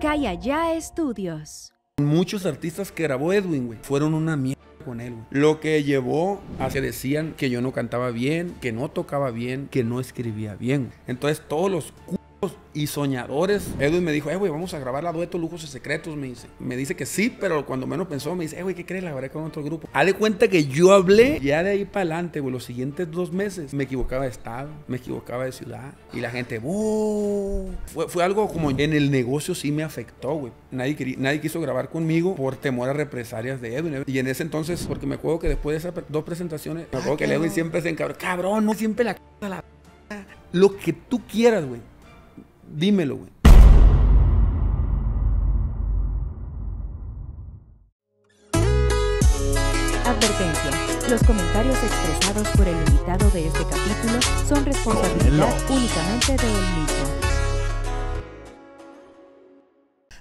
Calla Estudios. Muchos artistas que grabó Edwin, fueron una mierda con él, Lo que llevó a que decían que yo no cantaba bien, que no tocaba bien, que no escribía bien. Entonces todos los y soñadores. Edwin me dijo, eh, güey, vamos a grabar la dueto Lujos y Secretos, me dice. Me dice que sí, pero cuando menos pensó, me dice, eh, güey, ¿qué crees? La grabaré con otro grupo. Haz de cuenta que yo hablé, ya de ahí para adelante, güey, los siguientes dos meses, me equivocaba de estado, me equivocaba de ciudad, y la gente, Fue, algo como en el negocio sí me afectó, güey. Nadie, nadie quiso grabar conmigo por temor a represalias de Edwin. Y en ese entonces, porque me acuerdo que después de esas dos presentaciones, me ah, acuerdo que el Edwin siempre se encabró, cabrón, no siempre la c la lo que tú quieras, güey Dímelo, güey. Advertencia. Los comentarios expresados por el invitado de este capítulo son responsabilidad únicamente de él mismo.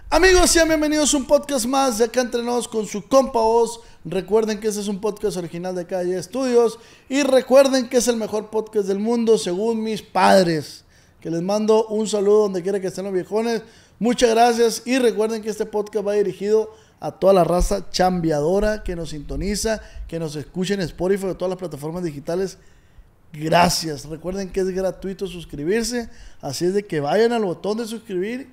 Amigos, sean bienvenidos a un podcast más de acá entre con su compa voz, Recuerden que este es un podcast original de Calle Estudios y recuerden que es el mejor podcast del mundo según mis padres les mando un saludo donde quiera que estén los viejones. Muchas gracias y recuerden que este podcast va dirigido a toda la raza chambeadora que nos sintoniza, que nos escucha en Spotify, de todas las plataformas digitales. Gracias. Recuerden que es gratuito suscribirse, así es de que vayan al botón de suscribir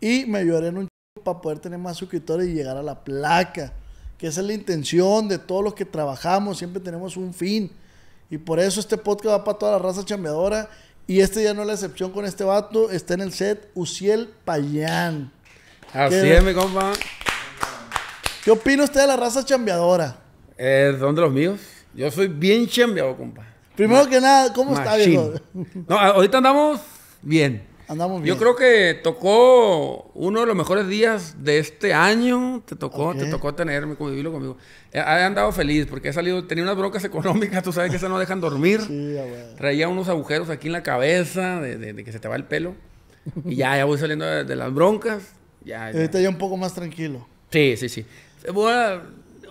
y me ayudarán un chico para poder tener más suscriptores y llegar a la placa, que esa es la intención de todos los que trabajamos, siempre tenemos un fin. Y por eso este podcast va para toda la raza chambeadora y este ya no es la excepción con este vato. Está en el set Uciel Payán. Así es, mi compa. ¿Qué opina usted de la raza chambeadora? Eh, ¿Son los míos? Yo soy bien chambeado, compa. Primero que nada, ¿cómo está, viejo? No, ahorita andamos bien. Andamos Yo creo que tocó uno de los mejores días de este año. Te tocó, te tocó tenerme, convivirlo conmigo. He andado feliz porque he salido, tenía unas broncas económicas, tú sabes que esas no dejan dormir. Sí, Traía unos agujeros aquí en la cabeza de, que se te va el pelo. Y ya, ya voy saliendo de, las broncas. Ya, está ya un poco más tranquilo. Sí, sí, sí. Bueno,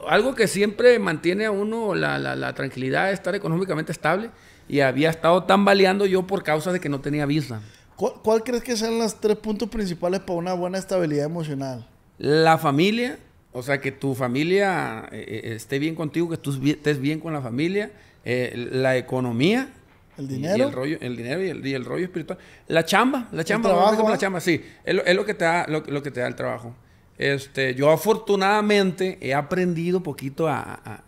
algo que siempre mantiene a uno la, la, tranquilidad es estar económicamente estable. Y había estado tambaleando yo por causa de que no tenía visa. ¿Cuál, ¿Cuál crees que sean los tres puntos principales para una buena estabilidad emocional? La familia, o sea, que tu familia eh, eh, esté bien contigo, que tú estés bien con la familia, eh, la economía. El dinero. Y el, rollo, el dinero y el, rollo espiritual. La chamba, la chamba. El trabajo, La chamba, sí. Es lo, que te da, lo, que te da el trabajo. Este, yo afortunadamente he aprendido poquito a,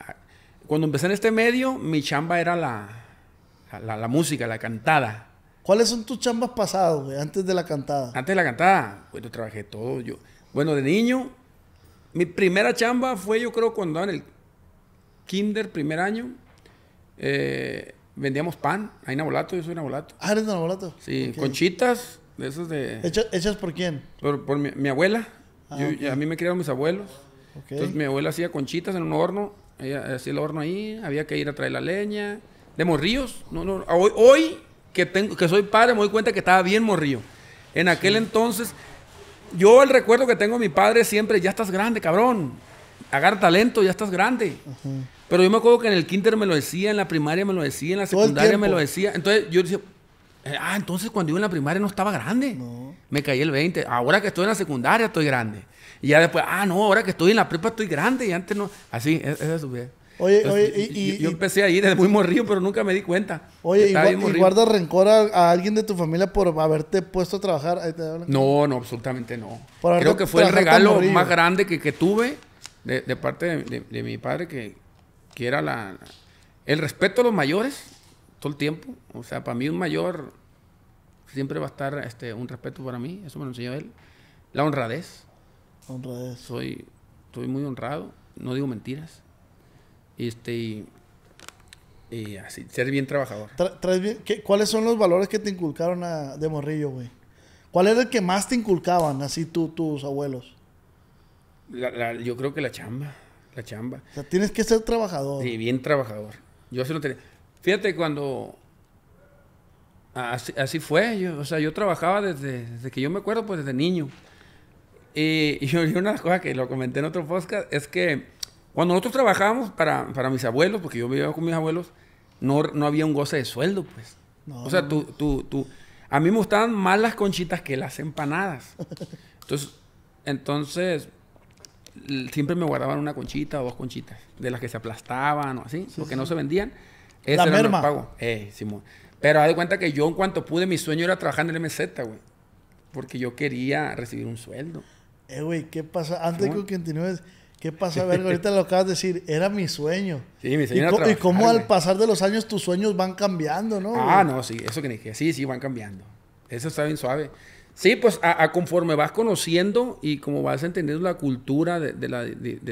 Cuando empecé en este medio, mi chamba era la, música, la cantada. ¿Cuáles son tus chambas pasadas, Antes de la cantada. Antes de la cantada. yo trabajé todo. Yo, bueno, de niño mi primera chamba fue, yo creo, cuando en el kinder, primer año. Eh, vendíamos pan. Hay nabolato, yo soy nabolato. Ah, eres Sí, conchitas, de esas de... ¿Hechas, por quién? Por, mi, abuela. Ah, a mí me criaron mis abuelos. Entonces mi abuela hacía conchitas en un horno. Ella hacía el horno ahí. Había que ir a traer la leña. De morrillos. No, no, hoy, hoy que, tengo, que soy padre me doy cuenta que estaba bien morrillo. En aquel entonces yo el recuerdo que tengo de mi padre siempre, ya estás grande, cabrón. Agarra talento, ya estás grande. Pero yo me acuerdo que en el kinder me lo decía, en la primaria me lo decía, en la secundaria me lo decía. Entonces yo decía, eh, ah, entonces cuando iba en la primaria no estaba grande. Me caí el 20. Ahora que estoy en la secundaria estoy grande. Y ya después, ah, no, ahora que estoy en la prepa estoy grande y antes no. Así, e-, eso es su Oye, y, yo, y, yo empecé ahí desde muy morrido, pero nunca me di cuenta. Oye, y, guardas rencor a, alguien de tu familia por haberte puesto a trabajar. no, no, absolutamente no. Creo que fue el regalo más grande que, tuve de, parte de, mi padre, que, que era la, el respeto a los mayores todo el tiempo. O sea, para mí un mayor siempre va a estar este, un respeto para mí, eso me lo enseñó él. La honradez. Honradez. Soy, soy muy honrado, no digo mentiras. Este, y, así, ser bien trabajador. ¿Cuáles son los valores que te inculcaron a, de morrillo, güey? ¿Cuál era el que más te inculcaban, así tus abuelos? yo creo que la chamba. La chamba. tienes que ser trabajador. Sí, bien trabajador. Yo sí lo tenía. Fíjate, cuando. Así, fue. Yo, o sea, yo trabajaba desde, que yo me acuerdo, pues desde niño. Y, yo, una cosa que lo comenté en otro podcast es que cuando nosotros trabajábamos para, mis abuelos, porque yo vivía con mis abuelos, no, había un goce de sueldo, pues. o sea, tú, tú, tú, a mí me gustaban más las conchitas que las empanadas. Entonces, entonces siempre me guardaban una conchita o dos conchitas, de las que se aplastaban o así, porque no se vendían. Ese la era merma. pago. Eh, Simón. Pero haz de cuenta que yo en cuanto pude, mi sueño era trabajar en el MZ, güey. Porque yo quería recibir un sueldo. Eh, güey, ¿qué pasa? Antes con que ¿Qué pasa, verga? Ahorita lo acabas de decir, era mi sueño. Sí, mi sueño. Y, y cómo al pasar de los años tus sueños van cambiando, ¿no? Ah, no, sí, eso que dije, sí, sí, van cambiando. Eso está bien suave. Sí, pues a, conforme vas conociendo y como vas entendiendo la cultura de,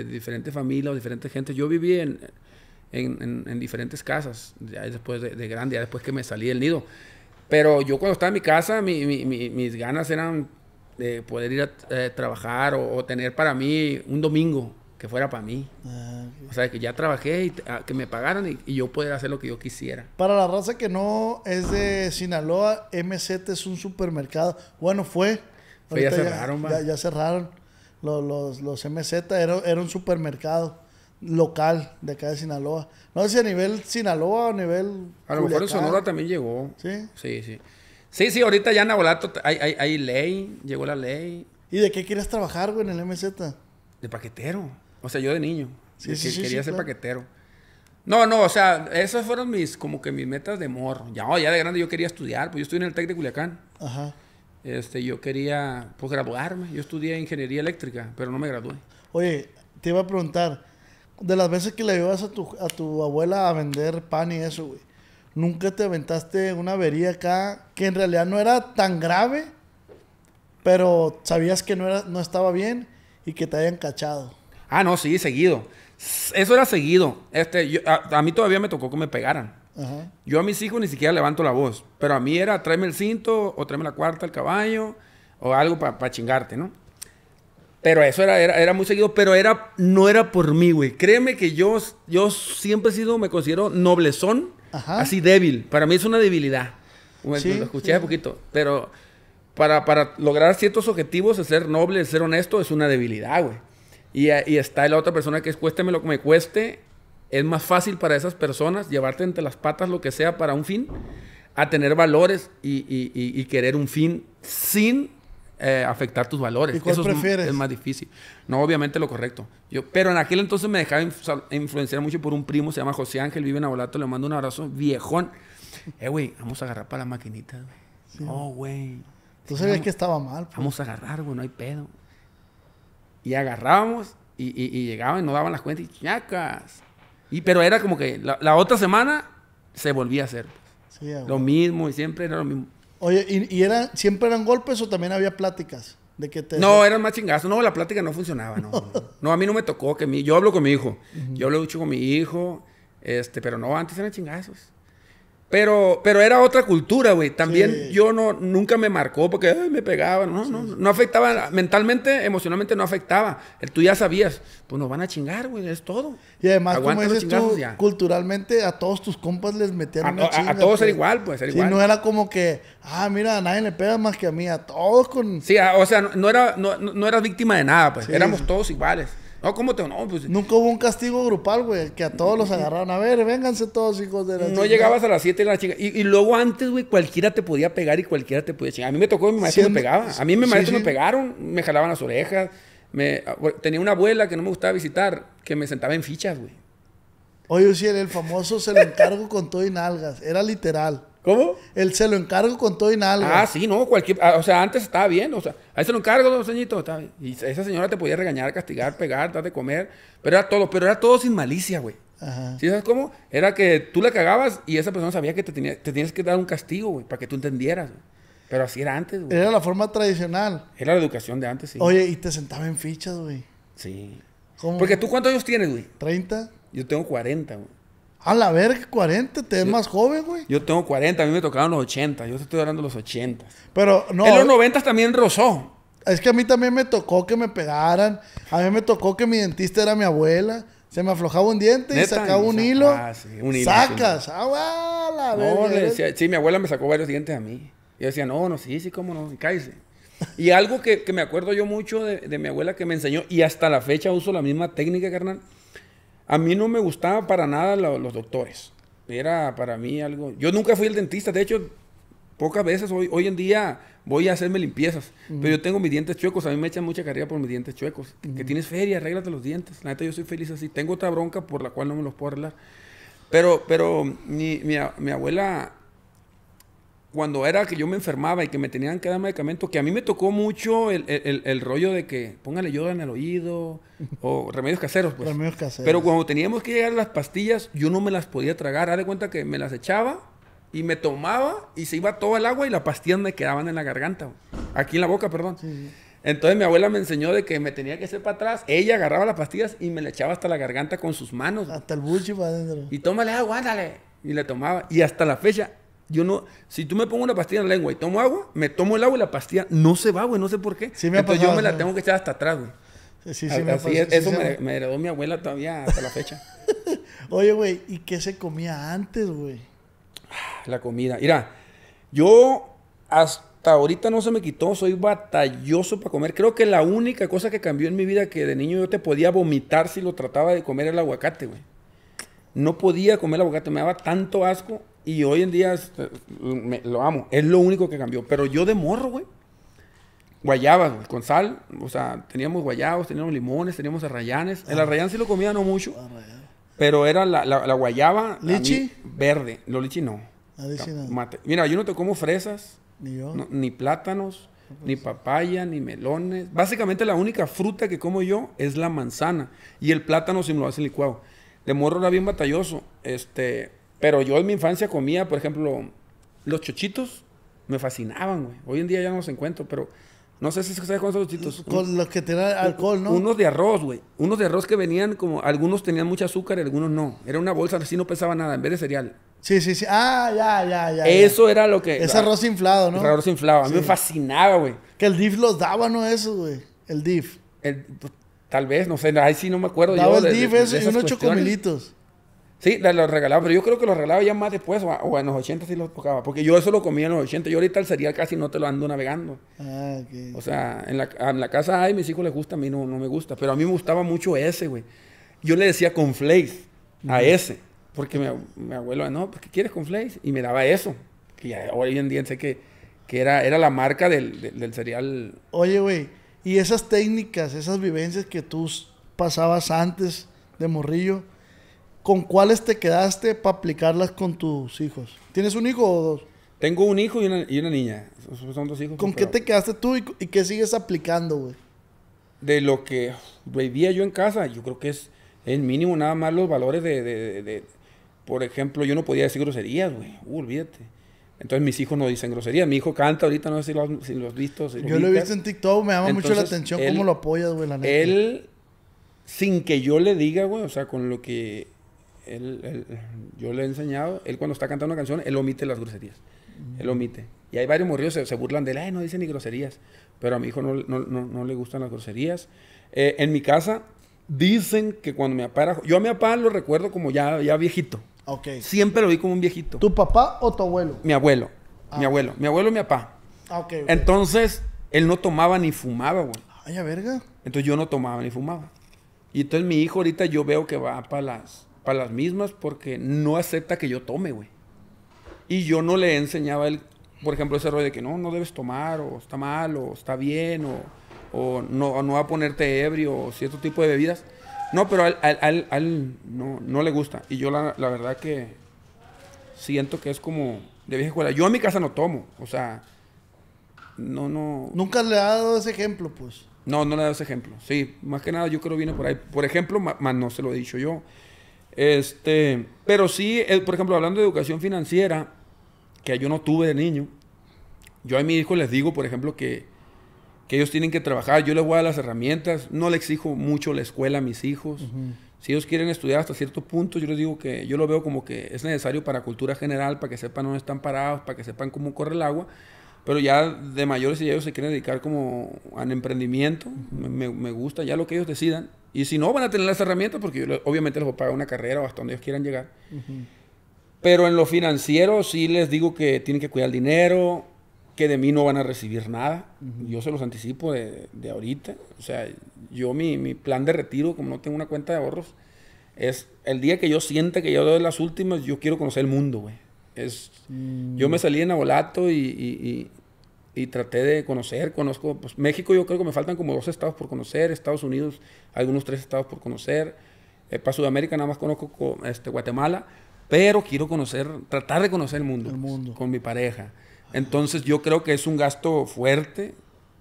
diferentes familias o diferentes gentes. Yo viví en, diferentes casas, ya después de, grande, ya después que me salí del nido. Pero yo cuando estaba en mi casa, mis ganas eran de poder ir a eh, trabajar o tener para mí un domingo que fuera para mí. Ah, o sea, que ya trabajé y ah, que me pagaran y, yo poder hacer lo que yo quisiera. Para la raza que no es de Sinaloa, MZ es un supermercado. Bueno, fue. fue ya cerraron, ya, ya, cerraron. Los, MZ era, un supermercado local de acá de Sinaloa. No sé si a nivel Sinaloa o a nivel. A lo mejor en Sonora también llegó. Sí. Sí, sí. Sí, sí, ahorita ya en Abolato hay, hay, hay ley, llegó la ley. ¿Y de qué quieres trabajar, güey, en el MZ? De paquetero. O sea, yo de niño. Sí, quería ser paquetero. No, no, o sea, esas fueron mis, como que mis metas de morro. Ya, ya de grande yo quería estudiar, pues yo estudié en el TEC de Culiacán. Ajá. Este, yo quería, pues, graduarme. Yo estudié ingeniería eléctrica, pero no me gradué. Oye, te iba a preguntar, de las veces que le ibas a tu, a tu abuela a vender pan y eso, güey, ¿nunca te aventaste una avería acá que en realidad no era tan grave, pero sabías que no, era, no estaba bien y que te habían cachado? Ah, no, sí, seguido. Eso era seguido. Este, a, mí todavía me tocó que me pegaran. Yo a mis hijos ni siquiera levanto la voz. Pero a mí era tráeme el cinto o tráeme la cuarta, el caballo o algo para chingarte, ¿no? Pero eso era, era, muy seguido, pero era, no era por mí, güey. Créeme que yo, yo siempre he sido, me considero noblezón, así débil. Para mí es una debilidad. lo escuché hace poquito. Pero para, lograr ciertos objetivos, ser noble, ser honesto, es una debilidad, güey. Y, está la otra persona que es cuésteme lo que me cueste. Es más fácil para esas personas llevarte entre las patas lo que sea para un fin, a tener valores y, querer un fin sin eh, afectar tus valores. ¿Y cuál prefieres? Es, más difícil. No, obviamente lo correcto. Yo, pero en aquel entonces me dejaba influenciar mucho por un primo, se llama José Ángel, vive en Abolato, le mando un abrazo, viejón. Eh, güey, vamos a agarrar para la maquinita. No, güey. Tú sabías que estaba mal. Pues. Vamos a agarrar, güey, no hay pedo. Y agarrábamos y, y llegaban y nos daban las cuentas y chacas. Y, pero era como que la, otra semana se volvía a hacer. Pues. lo mismo y siempre era lo mismo. Oye, ¿y, siempre eran golpes o también había pláticas? De que No, eran más chingazos. No, la plática no funcionaba. No, a mí no me tocó. que mi... Yo hablo con mi hijo. Yo hablo mucho con mi hijo. Este, pero no, antes eran chingazos. Pero, pero era otra cultura, güey. También yo no, nunca me marcó porque me pegaban. No, no, no afectaba. Mentalmente, emocionalmente no afectaba. Tú ya sabías, pues nos van a chingar, güey, es todo. Y además, culturalmente a todos tus compas les metían a, todos era pues. igual, pues, era no era como que, ah, mira, a nadie le pega más que a mí. A todos con... Sí, o sea, no, era, no, no, eras víctima de nada, pues. Éramos todos iguales. No, ¿cómo te.? No, pues. Nunca hubo un castigo grupal, güey, que a todos los agarraron. A ver, vénganse todos, hijos de la. No llegabas a las 7 de la chica. Y, luego antes, güey, cualquiera te podía pegar y cualquiera te podía A mí me tocó, mi maestro me pegaba. A mí mi maestro me pegaron, me jalaban las orejas. Me... Tenía una abuela que no me gustaba visitar, que me sentaba en fichas, güey. Oye, sí, el famoso se lo encargo con todo y nalgas. Era literal. ¿Cómo? Él se lo encargo con todo y nada. Ah, sí, no, cualquier. Ah, o sea, antes estaba bien. O sea, ahí se lo encargo, don señito. Y esa señora te podía regañar, castigar, pegar, dar de comer. Pero era todo, pero era todo sin malicia, güey. Ajá. sabes cómo? Era que tú la cagabas y esa persona sabía que te, tenías que dar un castigo, güey, para que tú entendieras. Pero así era antes, güey. Era la forma tradicional. Era la educación de antes, sí. Oye, y te sentaba en fichas, güey. Sí. ¿Cómo? Porque tú, ¿cuántos años tienes, güey? 30. Yo tengo 40, güey. A la verga, 40, te ves más joven, güey. Yo tengo 40, a mí me tocaron los 80, yo estoy hablando los 80. Pero no. En los 90 también rozó. Es que a mí también me tocó que me pegaran, a mí me tocó que mi dentista era mi abuela. Se me aflojaba un diente y sacaba un hilo. Ah, un hilo. Sacas. Sí. Ah, la ¿eh? sí, mi abuela me sacó varios dientes a mí. yo decía, no, no, sí, sí, cómo no, cállese. Y algo que, me acuerdo yo mucho de mi abuela que me enseñó, y hasta la fecha uso la misma técnica, carnal a mí no me gustaba para nada los doctores. Era para mí algo... Yo nunca fui el dentista. De hecho, pocas veces hoy, hoy en día voy a hacerme limpiezas. Pero yo tengo mis dientes chuecos. A mí me echan mucha carrera por mis dientes chuecos. Que tienes feria, arréglate los dientes. La neta, yo soy feliz así. Tengo otra bronca por la cual no me los puedo arreglar. Pero, pero mi, mi abuela cuando era que yo me enfermaba y que me tenían que dar medicamentos, que a mí me tocó mucho el, rollo de que póngale yoda en el oído o remedios caseros. Pues. Remedios caseros. Pero cuando teníamos que llegar a las pastillas, yo no me las podía tragar. Haz de cuenta que me las echaba y me tomaba y se iba todo el agua y las pastillas me quedaban en la garganta. Aquí en la boca, perdón. Entonces mi abuela me enseñó de que me tenía que hacer para atrás. Ella agarraba las pastillas y me las echaba hasta la garganta con sus manos. Hasta el buche para adentro. Y tómale agua, ándale. Y le tomaba. Y hasta la fecha, yo no, si tú me pongo una pastilla en la lengua y tomo agua, me tomo el agua y la pastilla no se va, güey, no sé por qué. Entonces yo me la tengo que echar hasta atrás, güey. Sí, sí, me Eso me, heredó mi abuela todavía hasta la fecha. Oye, güey, ¿y qué se comía antes, güey? Ah, la comida. Mira, yo hasta ahorita no se me quitó, soy batalloso para comer. Creo que la única cosa que cambió en mi vida que de niño yo te podía vomitar si lo trataba de comer el aguacate, güey. No podía comer el aguacate, me daba tanto asco y hoy en día este, lo amo. Es lo único que cambió. Pero yo de morro, güey. Guayabas, con sal. O sea, teníamos guayabas, teníamos limones, teníamos arrayanes. El ah. arrayán sí lo comía no mucho. Ah, Pero era la, guayaba. ¿Lichi? verde. Lo lichi no. Ah, Mira, yo no te como fresas. Ni yo. ni plátanos. Pues ni papaya, ni melones. Básicamente la única fruta que como yo es la manzana. Y el plátano si me lo hace licuado. De morro era bien batalloso. Este pero yo en mi infancia comía, por ejemplo, los chochitos. Me fascinaban, güey. Hoy en día ya no los encuentro, pero no sé si sabes cuáles esos chochitos. Con los que tenían alcohol, ¿no? Unos de arroz, güey. Unos de arroz que venían como... Algunos tenían mucho azúcar y algunos no. Era una bolsa, así no pesaba nada, en vez de cereal. Sí, sí, sí. Ah, ya, ya, ya. Eso era lo que... Ese arroz inflado, ¿no? arroz inflado. A mí me fascinaba, güey. Que el DIF los daba, ¿no? Eso, güey. El DIF. Pues, tal vez, no sé. Ahí sí no me acuerdo. Daba el DIF eso y unos chocomilitos. Sí, lo regalaba, pero yo creo que lo regalaba ya más después, o, en los 80 sí los tocaba, porque yo eso lo comía en los 80, yo ahorita el cereal casi no te lo ando navegando. Ah, O sea, en la, en la casa, ay, mis hijos les gusta, a mí no, no me gusta, pero a mí me gustaba mucho ese, güey. Yo le decía con flakes a ese, porque mi, abuelo, no, pues, qué quieres con flakes? Y me daba eso, que hoy en día sé que, que era, era la marca del, del, del cereal. Oye, güey, y esas técnicas, esas vivencias que tú pasabas antes de morrillo ¿Con cuáles te quedaste para aplicarlas con tus hijos? ¿Tienes un hijo o dos? Tengo un hijo y una, niña. Son dos hijos. ¿Con qué te quedaste tú y, qué sigues aplicando, güey? De lo que vivía yo en casa, yo creo que es el mínimo, nada más los valores de, por ejemplo, yo no podía decir groserías, güey. Uy, uh, olvídate. Entonces mis hijos no dicen groserías. Mi hijo canta ahorita, no sé si lo has, visto. yo lo he visto en TikTok, me llama mucho la atención cómo lo apoyas, güey, la neta. Él, sin que yo le diga, güey, o sea, con lo que él, yo le he enseñado, él cuando está cantando una canción, él omite las groserías. Él omite. Y hay varios morridos se, se burlan de él, ay, no dice ni groserías. Pero a mi hijo no, le gustan las groserías. Eh, en mi casa dicen que cuando mi papá Yo a mi papá lo recuerdo como ya, ya viejito. Okay. Siempre lo vi como un viejito. ¿Tu papá o tu abuelo? Mi abuelo. Ah. Mi abuelo. Mi abuelo y mi papá. Ah, entonces, él no tomaba ni fumaba, güey. Ay, a verga. Entonces yo no tomaba ni fumaba. Y entonces mi hijo ahorita yo veo que va para las para las mismas porque no acepta que yo tome, güey. Y yo no le enseñaba él, por ejemplo, ese rollo de que no, no debes tomar, o está mal, o está bien, o, o no, no va a ponerte ebrio, o cierto tipo de bebidas. No, pero a él, no, no, le gusta. Y yo la, la, verdad que siento que es como de vieja escuela. Yo en mi casa no tomo, o sea, no, no. Nunca le ha dado ese ejemplo, pues. No, no le he dado ese ejemplo. Sí, más que nada yo creo viene por ahí. Por ejemplo, más no se lo he dicho yo. Este, pero sí, eh, por ejemplo, hablando de educación financiera, que yo no tuve de niño, yo a mis hijos les digo, por ejemplo, que, que ellos tienen que trabajar, yo les voy a dar las herramientas, no le exijo mucho la escuela a mis hijos. Si ellos quieren estudiar hasta cierto punto, yo les digo que yo lo veo como que es necesario para cultura general, para que sepan dónde están parados, para que sepan cómo corre el agua. Pero ya de mayores, si ellos se quieren dedicar como al emprendimiento, me gusta, ya lo que ellos decidan, y si no, van a tener las herramientas porque obviamente les voy a pagar una carrera o hasta donde ellos quieran llegar. Pero en lo financiero sí les digo que tienen que cuidar el dinero, que de mí no van a recibir nada. Yo se los anticipo de, ahorita. O sea, yo mi, plan de retiro, como no tengo una cuenta de ahorros, es el día que yo siente que yo doy las últimas, yo quiero conocer el mundo, güey. Es, mm. Yo me salí en Abolato y y traté de conocer, conozco, pues, México yo creo que me faltan como dos estados por conocer, Estados Unidos, algunos tres estados por conocer, eh, para Sudamérica nada más conozco este, Guatemala, pero quiero conocer, tratar de conocer el mundo, pues, mundo. con mi pareja. Entonces yo creo que es un gasto fuerte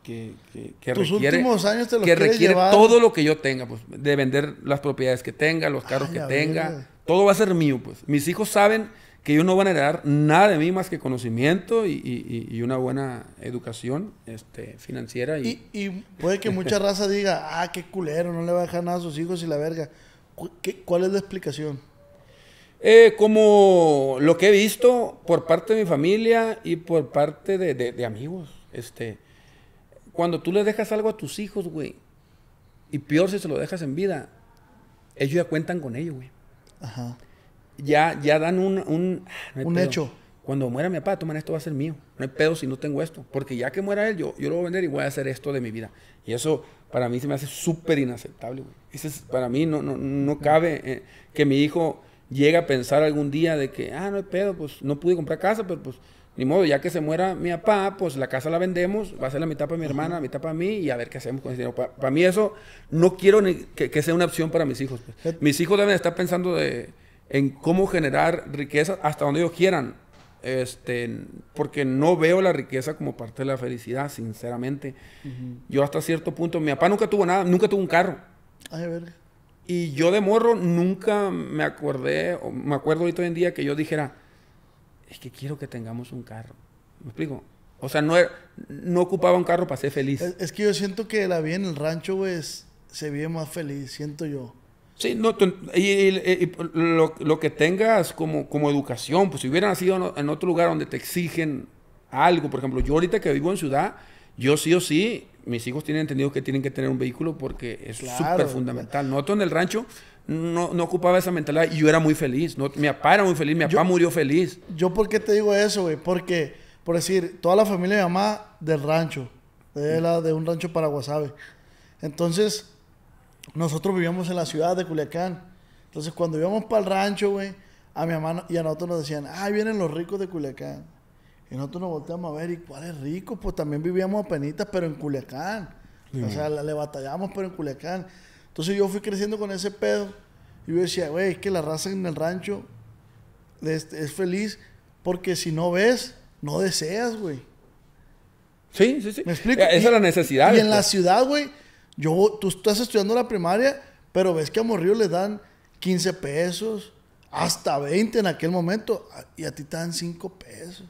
que, que, Tus requiere, últimos años los que requiere todo lo que yo tenga, pues, de vender las propiedades que tenga, los carros que tenga, todo va a ser mío, pues. Mis hijos saben que ellos no van a heredar nada de mí más que conocimiento y, una buena educación este, financiera. Y... puede que mucha raza diga, ah, qué culero, no le va a dejar nada a sus hijos y la verga. ¿Cuál es la explicación? Eh, como lo que he visto por parte de mi familia y por parte de, amigos. Este, cuando tú le dejas algo a tus hijos, güey, y peor si se lo dejas en vida, ellos ya cuentan con ello, güey. Ajá ya, ya dan un... Un, hecho. Cuando muera mi papá, toman esto va a ser mío. No hay pedo si no tengo esto. Porque ya que muera él, yo, yo lo voy a vender y voy a hacer esto de mi vida. Y eso para mí se me hace súper inaceptable, para mí no, no, no cabe eh, que mi hijo llegue a pensar algún día de que, ah, no hay pedo, pues no pude comprar casa, pero pues ni modo, ya que se muera mi papá, pues la casa la vendemos, va a ser la mitad para mi hermana, la mitad para mí y a ver qué hacemos con ese dinero. Para, mí eso no quiero que, sea una opción para mis hijos. Pues. Mis hijos deben estar pensando de, en cómo generar riqueza hasta donde ellos quieran. Este, porque no veo la riqueza como parte de la felicidad, sinceramente. Yo hasta cierto punto, mi papá nunca tuvo nada, nunca tuvo un carro. Ay, Y yo de morro nunca me acordé, o me acuerdo ahorita hoy en día que yo dijera, es que quiero que tengamos un carro. ¿Me explico? O sea, no, no ocupaba un carro para ser feliz. Es, que yo siento que la vida en el rancho, güey, pues, se vive más feliz, siento yo. Sí, no, y, lo, que tengas como, educación, pues si hubieran sido en otro lugar donde te exigen algo, por ejemplo, yo ahorita que vivo en ciudad, yo sí o sí, mis hijos tienen entendido que tienen que tener un vehículo porque es súper fundamental. Nosotros en el rancho no, ocupaba esa mentalidad y yo era muy feliz. mi papá era muy feliz, mi papá murió feliz. ¿Yo por qué te digo eso, güey? Porque, por decir, toda la familia de mi mamá del rancho, de, la, de un rancho guasave Entonces, nosotros vivíamos en la ciudad de Culiacán. Entonces, cuando íbamos para el rancho, güey, a mi mamá y a nosotros nos decían, ah, vienen los ricos de Culiacán. Y nosotros nos volteamos a ver, ¿y cuál es rico? Pues también vivíamos a penitas, pero en Culiacán. o sea, le batallamos, pero en Culiacán. Entonces yo fui creciendo con ese pedo. Y yo decía, güey, es que la raza en el rancho es, feliz porque si no ves, no deseas, güey. Sí, sí, sí. ¿Me explico? Esa es la necesidad. Y en la ciudad, güey, yo, tú estás estudiando la primaria, pero ves que a Morrillo le dan 15 pesos, hasta 20 en aquel momento, y a ti te dan 5 pesos.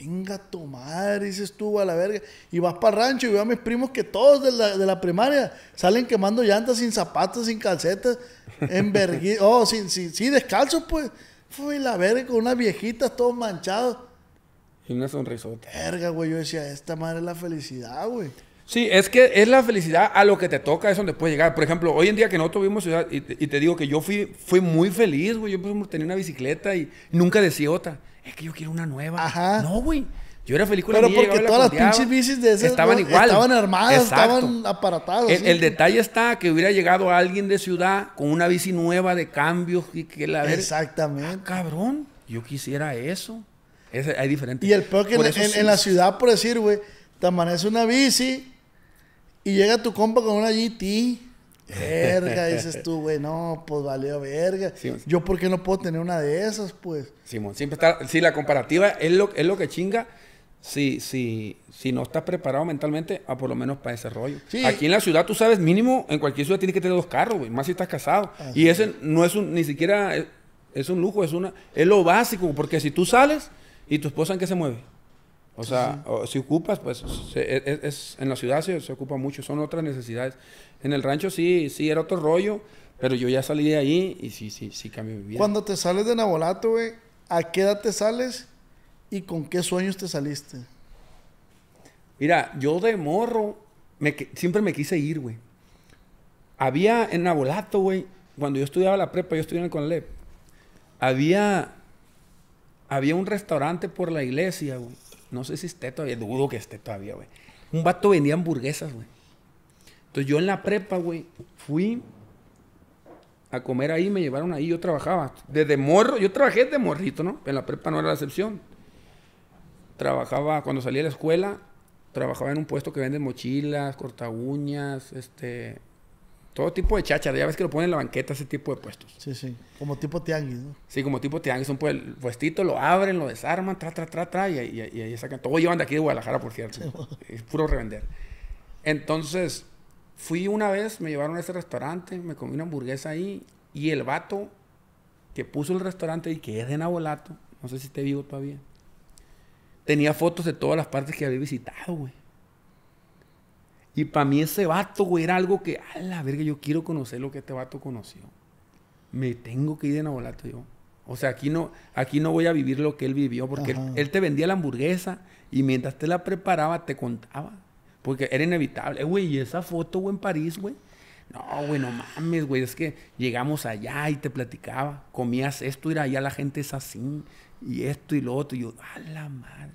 Venga tu madre, dices tú a la verga. Y vas para el rancho y veo a mis primos que todos de la, primaria salen quemando llantas sin zapatos, sin calcetas, enverguidos, oh, sin, sin, sí, descalzos pues. Fui la verga con unas viejitas, todos manchados. Y una sonrisota. Verga, güey, yo decía, esta madre es la felicidad, güey. Sí, es que es la felicidad a lo que te toca, es donde puedes llegar. Por ejemplo, hoy en día que nosotros tuvimos ciudad, y, te digo que yo fui, muy feliz, güey. Yo tenía una bicicleta y nunca decía otra. Es que yo quiero una nueva. Ajá. No, güey. Yo era feliz con la Pero porque todas las pinches bicis de esas estaban igual. Estaban armadas, estaban aparatadas. El, detalle está que hubiera llegado alguien de ciudad con una bici nueva de cambios y que la Exactamente. Ah, cabrón, yo quisiera eso. hay diferentes. Y el peor que en, la ciudad, por decir, güey, te amanece una bici y llega tu compa con una GT. Verga, dices tú, güey, no, pues valió verga. Yo, ¿por qué no puedo tener una de esas, pues? Simón, siempre está. Sí, la comparativa es lo, es lo que chinga. Si, si, si no estás preparado mentalmente, a ah, por lo menos para ese rollo. Aquí en la ciudad, tú sabes, mínimo, en cualquier ciudad tienes que tener dos carros, güey, más si estás casado. y ese no es un, ni siquiera, es, un lujo, es una, es lo básico, porque si tú sales y tu esposa en qué se mueve. O sea, si ocupas, pues e, e, es, en la ciudad se, se, ocupa mucho, son otras necesidades. En el rancho sí, sí, era otro rollo, pero yo ya salí de ahí y sí, sí, sí cambió mi vida. Cuando te sales de Navolato, güey, ¿a qué edad te sales y con qué sueños te saliste? Mira, yo de morro siempre me quise ir, güey. Había en Navolato, güey, cuando yo estudiaba la prepa, yo estudiaba en el había, había un restaurante por la iglesia, güey no sé si esté todavía, dudo que esté todavía, güey. Un vato vendía hamburguesas, güey. Entonces yo en la prepa, güey, fui a comer ahí, me llevaron ahí, yo trabajaba. Desde morro, yo trabajé de morrito, ¿no? En la prepa no era la excepción. Trabajaba, cuando salí de la escuela, trabajaba en un puesto que vende mochilas, cortaguñas, este, todo tipo de chacha, Ya ves que lo ponen en la banqueta, ese tipo de puestos. Sí, sí. Como tipo tianguis, ¿no? Sí, como tipo tianguis. Son pues, puestito, lo abren, lo desarman, tra, tra, tra, tra, y, ahí sacan. Todo llevan de aquí de Guadalajara, por cierto. Es puro revender. Entonces, fui una vez, me llevaron a ese restaurante, me comí una hamburguesa ahí, y el vato que puso el restaurante y que es de Nabolato, no sé si te vivo todavía, tenía fotos de todas las partes que había visitado, güey. Y para mí ese vato, güey, era algo que, a la verga, yo quiero conocer lo que este vato conoció. Me tengo que ir de Navolato yo. O sea, aquí no, aquí no voy a vivir lo que él vivió, porque él, te vendía la hamburguesa y mientras te la preparaba, te contaba. Porque era inevitable. Eh, güey, y esa foto, güey, en París, güey. No, güey, no mames, güey. Es que llegamos allá y te platicaba. Comías esto, y allá la gente es así. Y esto y lo otro. Y yo, a la madre.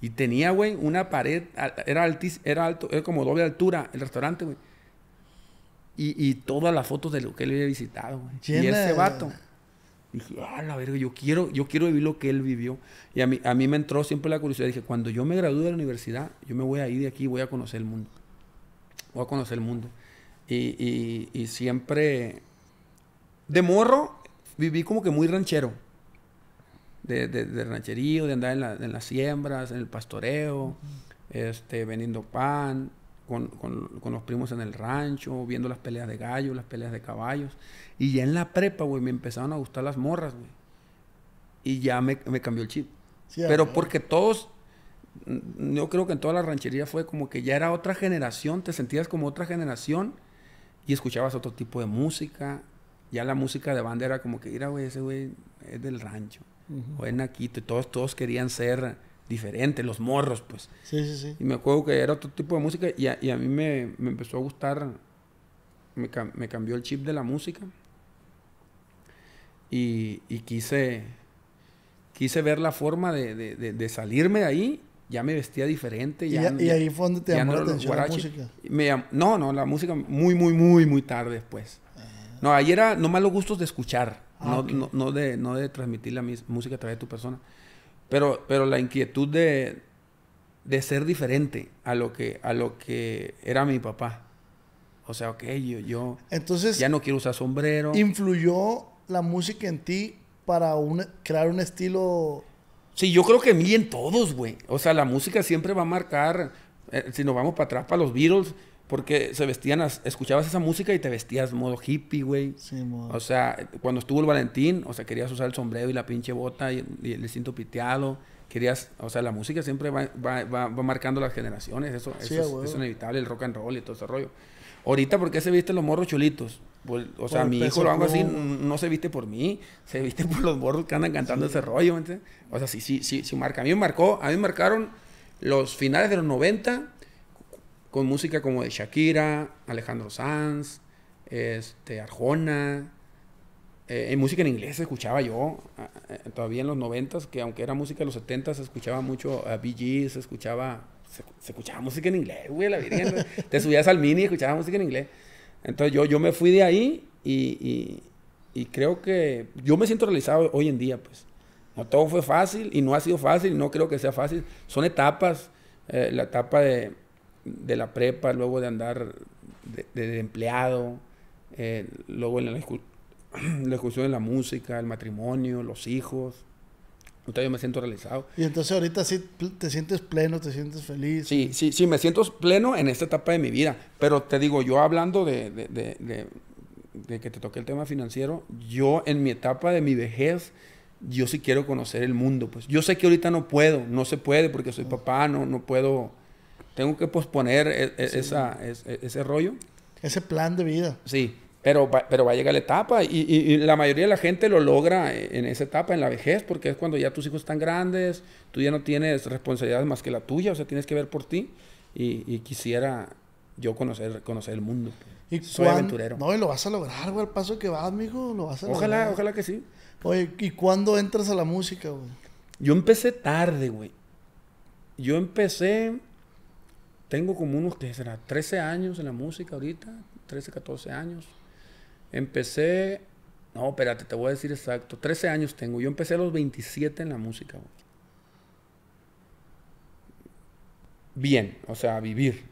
Y tenía, güey, una pared, era, altis, era alto, era como doble altura el restaurante, güey. Y, y todas las fotos de lo que él había visitado, güey. Y ese vato. Dije, ah, la verga, yo quiero, yo quiero vivir lo que él vivió. Y a mí, a mí me entró siempre la curiosidad. Dije, cuando yo me gradúe de la universidad, yo me voy a ir de aquí y voy a conocer el mundo. Voy a conocer el mundo. y siempre, de morro, viví como que muy ranchero de, de, rancherío, de andar en, las siembras, en el pastoreo, este, vendiendo pan, con, los primos en el rancho, viendo las peleas de gallos, las peleas de caballos. Y ya en la prepa, güey, me empezaron a gustar las morras, güey. Y ya me, cambió el chip. Pero porque todos, yo creo que en toda la ranchería fue como que ya era otra generación, te sentías como otra generación y escuchabas otro tipo de música. Ya la música de banda era como que, mira, güey, ese güey es del rancho bueno, aquí todos, todos querían ser diferentes, los morros, pues. Sí, sí, sí. Y me acuerdo que era otro tipo de música y a, mí me, empezó a gustar, me, cambió el chip de la música y, quise, quise ver la forma de, salirme de ahí ya me vestía diferente. y, ahí fue donde te llamó la la música. no, no, la música muy, muy, muy, muy tarde después. Ah. No, ahí era nomás los gustos de escuchar. Ah, no, de, transmitir la música a través de tu persona. Pero, pero la inquietud de, de ser diferente a lo, que, a lo que era mi papá. O sea, ok, yo, yo Entonces, ya no quiero usar sombrero. ¿Influyó la música en ti para un, crear un estilo? Sí, yo creo que en mí en todos, güey. O sea, la música siempre va a marcar, eh, si nos vamos para atrás, para los Beatles, porque se vestían, escuchabas esa música y te vestías modo hippie, güey. Sí, modo. O sea, cuando estuvo el Valentín, o sea, querías usar el sombrero y la pinche bota y, el cinto piteado. Querías, o sea, la música siempre va, va, va, marcando las generaciones. Eso, es, es, inevitable, el rock and roll y todo ese rollo. Ahorita, ¿por qué se visten los morros chulitos? Pues, o sea, mi hijo lo hago así, no se viste por mí, se viste por los morros que andan cantando ese rollo, O sea, sí, sí, sí, sí marca. A mí me marcó, a mí me marcaron los finales de los 90 con música como de Shakira, Alejandro Sanz, este, Arjona. Eh, en música en inglés escuchaba yo, todavía en los noventas, que aunque era música de los setentas, se escuchaba mucho a BG, se escuchaba, se, escuchaba música en inglés, güey, la virgen. te subías al mini y escuchabas música en inglés. Entonces yo, yo me fui de ahí y, y, creo que yo me siento realizado hoy en día, pues. No todo fue fácil y no ha sido fácil y no creo que sea fácil. Son etapas. Eh, la etapa de, de la prepa, luego de andar de, empleado, eh, luego en la, la en la música, el matrimonio, los hijos. Entonces yo me siento realizado. Y entonces ahorita sí te sientes pleno, te sientes feliz. Sí, sí, sí, me siento pleno en esta etapa de mi vida. Pero te digo, yo hablando de, que te toqué el tema financiero, yo en mi etapa de mi vejez, yo sí quiero conocer el mundo. Pues yo sé que ahorita no puedo, no se puede porque soy ah. papá, no, no puedo tengo que posponer e, e, esa, e, ese rollo. Ese plan de vida. Sí, pero va, pero va a llegar la etapa y, la mayoría de la gente lo logra en esa etapa, en la vejez, porque es cuando ya tus hijos están grandes, tú ya no tienes responsabilidades más que la tuya, o sea, tienes que ver por ti y, quisiera yo conocer, conocer el mundo. ¿Y Soy aventurero. No, y lo vas a lograr, güey, al paso que vas, mijo, lo vas ojalá, Ojalá, que sí. Oye, ¿y cuándo entras a la música, güey? Yo empecé tarde, güey. Yo empecé tengo como unos que será 13 años en la música ahorita, 13, 14 años. Empecé, no, espérate, te voy a decir exacto, 13 años tengo. Yo empecé a los 27 en la música. Bien, o sea, vivir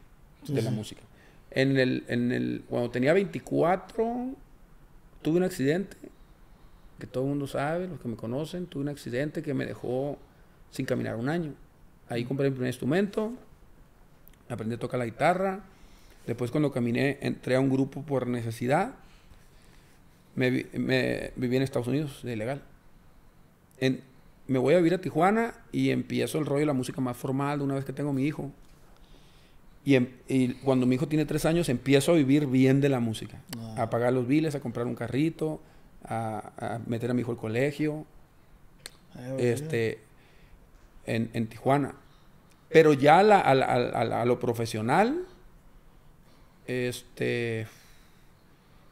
de la música. En el, cuando tenía 24, tuve un accidente, que todo el mundo sabe, los que me conocen, tuve un accidente que me dejó sin caminar un año. Ahí compré un primer instrumento, aprendí a tocar la guitarra. Después cuando caminé, entré a un grupo por necesidad. Me, viví en Estados Unidos, de ilegal. me voy a vivir a Tijuana y empiezo el rollo de la música más formal de una vez que tengo a mi hijo. Y, em, cuando mi hijo tiene tres años, empiezo a vivir bien de la música. Ah. A pagar los biles, a comprar un carrito, a, meter a mi hijo al colegio. Ah, este, en, Tijuana. Pero ya a, lo profesional, este,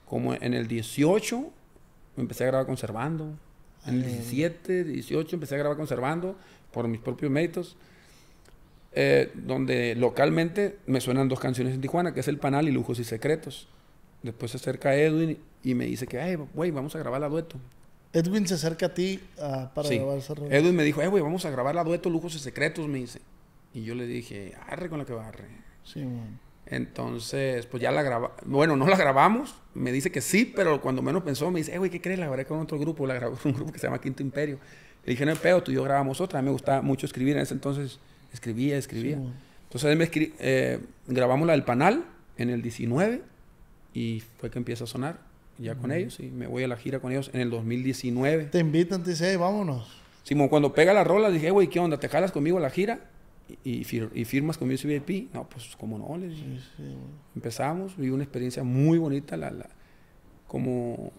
como en el 18, empecé a grabar conservando. En el 17, 18 empecé a grabar conservando por mis propios méritos. Eh, donde localmente me suenan dos canciones en Tijuana, que es El Panal y Lujos y Secretos. Después se acerca Edwin y me dice que, ay, güey, vamos a grabar la dueto. Edwin se acerca a ti ah, para sí. grabar esa Edwin me dijo, ay, güey, vamos a grabar la dueto Lujos y Secretos, me dice. Y yo le dije, arre con la que barre. Sí, man. Entonces, pues ya la grabamos. Bueno, no la grabamos. Me dice que sí, pero cuando menos pensó, me dice, eh, güey, ¿qué crees? La grabé con otro grupo. La grabé con un grupo que se llama Quinto Imperio. Le dije, no, pedo, tú y yo grabamos otra. A mí me gustaba mucho escribir. En ese entonces escribía, escribía. entonces, eh, grabamos la del Panal en el 19 y fue que empieza a sonar ya con ellos. Y me voy a la gira con ellos en el 2019. Te invitan, te dice, vámonos. Simón, cuando pega la rola, dije, eh, güey, ¿qué onda? ¿Te jalas conmigo a la gira? y, firmas con mi No, pues como no, empezamos, Viví una experiencia muy bonita, la, como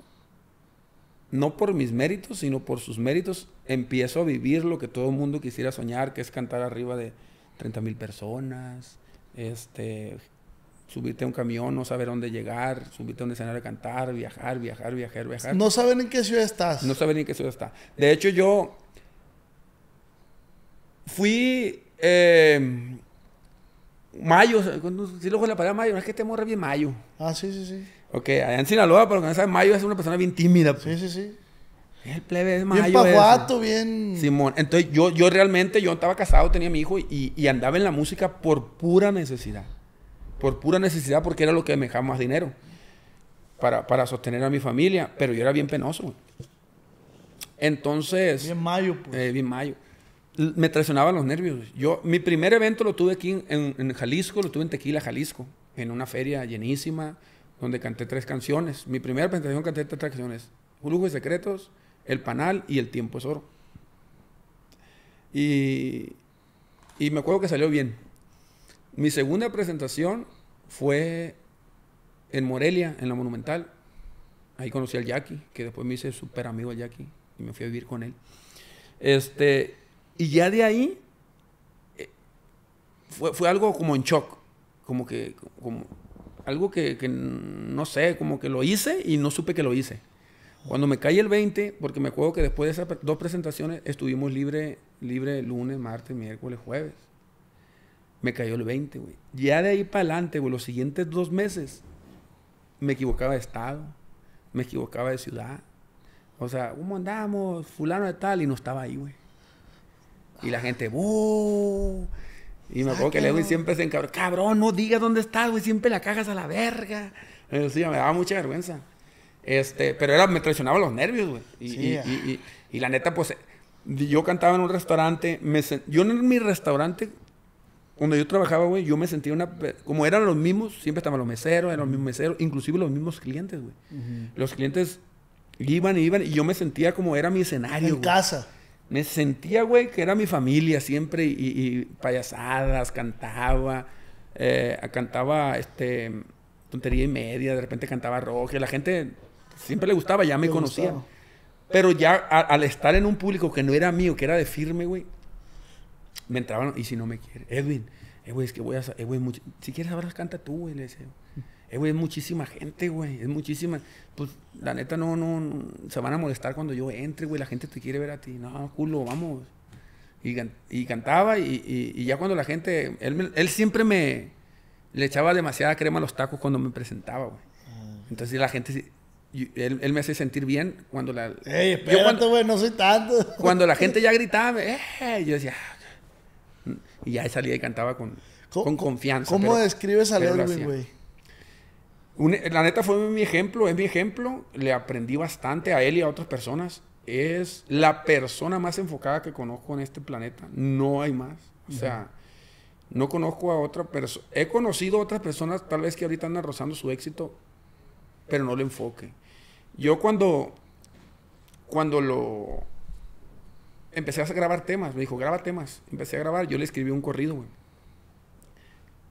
no por mis méritos, sino por sus méritos, empiezo a vivir lo que todo el mundo quisiera soñar, que es cantar arriba de 30 mil personas, este, subirte a un camión, no saber dónde llegar, subirte a un escenario a cantar, viajar, viajar, viajar, viajar. No saben en qué ciudad estás. No saben en qué ciudad está. De hecho, yo fui. Em, mayo, si lo la palabra mayo, no es que te este morre bien mayo. Ah, sí, sí, sí. Ok, allá en Sinaloa, pero cuando sabes mayo es una persona bien tímida. Pues. Sí, sí, sí. El plebe es mayo. Bien bien. Simón, entonces yo, yo realmente, yo estaba casado, tenía mi hijo y, andaba en la música por pura necesidad. Por pura necesidad, porque era lo que me dejaba más dinero para, sostener a mi familia, pero yo era bien penoso. Entonces. Bien mayo, pues. Eh, bien mayo me traicionaban los nervios. Yo, mi primer evento lo tuve aquí en, Jalisco, lo tuve en Tequila, Jalisco, en una feria llenísima, donde canté tres canciones. Mi primera presentación canté tres canciones. Lujo y Secretos, El Panal y El Tiempo es Oro. Y, y me acuerdo que salió bien. Mi segunda presentación fue en Morelia, en la Monumental. Ahí conocí al Jackie, que después me hice súper amigo al Jackie y me fui a vivir con él. Este, y ya de ahí eh, fue, algo como en shock, como que, como, algo que, no sé, como que lo hice y no supe que lo hice. Cuando me caí el 20, porque me acuerdo que después de esas dos presentaciones estuvimos libre, libre lunes, martes, miércoles, jueves. Me cayó el 20, güey. Ya de ahí para adelante, güey, los siguientes dos meses me equivocaba de estado, me equivocaba de ciudad. O sea, ¿cómo andamos? Fulano de tal, y no estaba ahí, güey. Y la gente, ¡buh! Y me acuerdo que le Edwin siempre se encabró, cabrón, no digas dónde estás, güey, siempre la cagas a la verga. sí, me daba mucha vergüenza. Este, pero era, me traicionaba los nervios, güey. Y, la neta, pues, yo cantaba en un restaurante, me yo en mi restaurante, cuando yo trabajaba, güey, yo me sentía una, como eran los mismos, siempre estaban los meseros, eran los mismos meseros, inclusive los mismos clientes, güey. Los clientes iban y iban y yo me sentía como era mi escenario. En casa. Me sentía, güey, que era mi familia siempre y, payasadas, cantaba, eh, cantaba este, tontería y media, de repente cantaba rock, y la gente siempre le gustaba, ya me conocía. Pero ya al estar en un público que no era mío, que era de firme, güey, me entraban, y si no me quiere, Edwin, eh, güey, es que voy a, eh, güey, si quieres hablar, canta tú, güey, le decía. Eh, es muchísima gente, güey. Es muchísima. Pues, la neta, no, no, Se van a molestar cuando yo entre, güey. La gente te quiere ver a ti. No, culo, vamos. Y, cantaba. Y, ya cuando la gente. Él, siempre me. Le echaba demasiada crema a los tacos cuando me presentaba, güey. Ah. Entonces la gente. Él, me hace sentir bien cuando la. ¡Ey, espérate, güey! No soy tanto. Cuando la gente ya gritaba, ¡eh! Yo decía. Ah, y ya salía y cantaba con, confianza. ¿Cómo describes a güey? la neta fue mi ejemplo, es mi ejemplo. Le aprendí bastante a él y a otras personas. Es la persona más enfocada que conozco en este planeta. No hay más. O sea, no conozco a otra persona. He conocido a otras personas, tal vez que ahorita andan rozando su éxito, pero no le enfoque. Yo cuando, cuando lo empecé a grabar temas, me dijo, graba temas. Empecé a grabar, yo le escribí un corrido,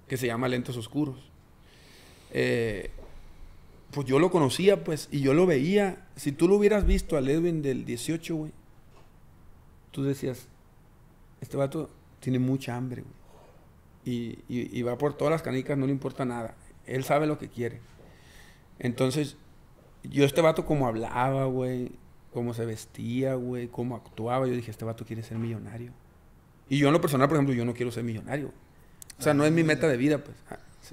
que se llama Lentos Oscuros. Eh, pues yo lo conocía, pues, y yo lo veía. Si tú lo hubieras visto al Edwin del 18, güey, tú decías, este vato tiene mucha hambre, güey. Y, va por todas las canicas, no le importa nada. Él sabe lo que quiere. Entonces, yo este vato como hablaba, güey, cómo se vestía, güey, cómo actuaba, yo dije, este vato quiere ser millonario. Y yo en lo personal, por ejemplo, yo no quiero ser millonario. O sea, no es mi meta de vida, pues.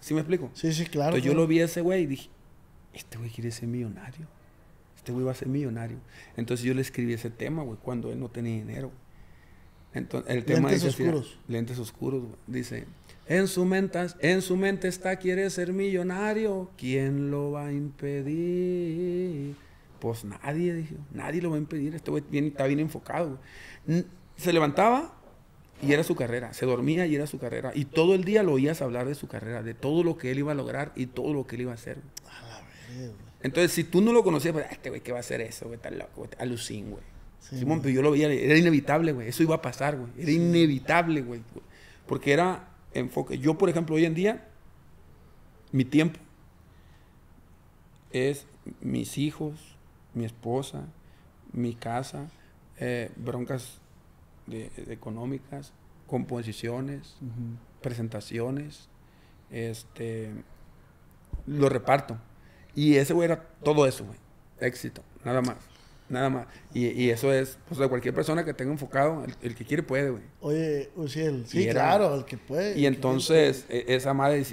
¿Sí me explico? Sí, sí, claro. Entonces yo lo vi a ese güey y dije, este güey quiere ser millonario. Este güey va a ser millonario. Entonces yo le escribí ese tema, güey, cuando él no tenía dinero. Entonces, el tema lentes oscuros. lentes oscuros, güey. Dice, en su, mente, en su mente está, quiere ser millonario. ¿Quién lo va a impedir? Pues nadie, dijo. Nadie lo va a impedir. Este güey está bien enfocado, Se levantaba y era su carrera, se dormía y era su carrera. Y todo el día lo oías hablar de su carrera, de todo lo que él iba a lograr y todo lo que él iba a hacer. Entonces, si tú no lo conocías, pues, ah, este güey, ¿qué va a hacer eso? Güey, está loco, güey, alucín, güey. Simón, pero yo lo veía, era inevitable, güey. Eso iba a pasar, güey. Era inevitable, güey. Porque era enfoque. Yo, por ejemplo, hoy en día, mi tiempo es mis hijos, mi esposa, mi casa, eh, broncas económicas, composiciones, presentaciones, este, lo reparto. Y ese güey era todo eso, güey. Éxito, nada más. Nada más. Y, eso es, pues, de cualquier persona que tenga enfocado, el, que quiere puede, güey. Oye, Uciel, sí, claro, el que puede. Y entonces, e, esa madre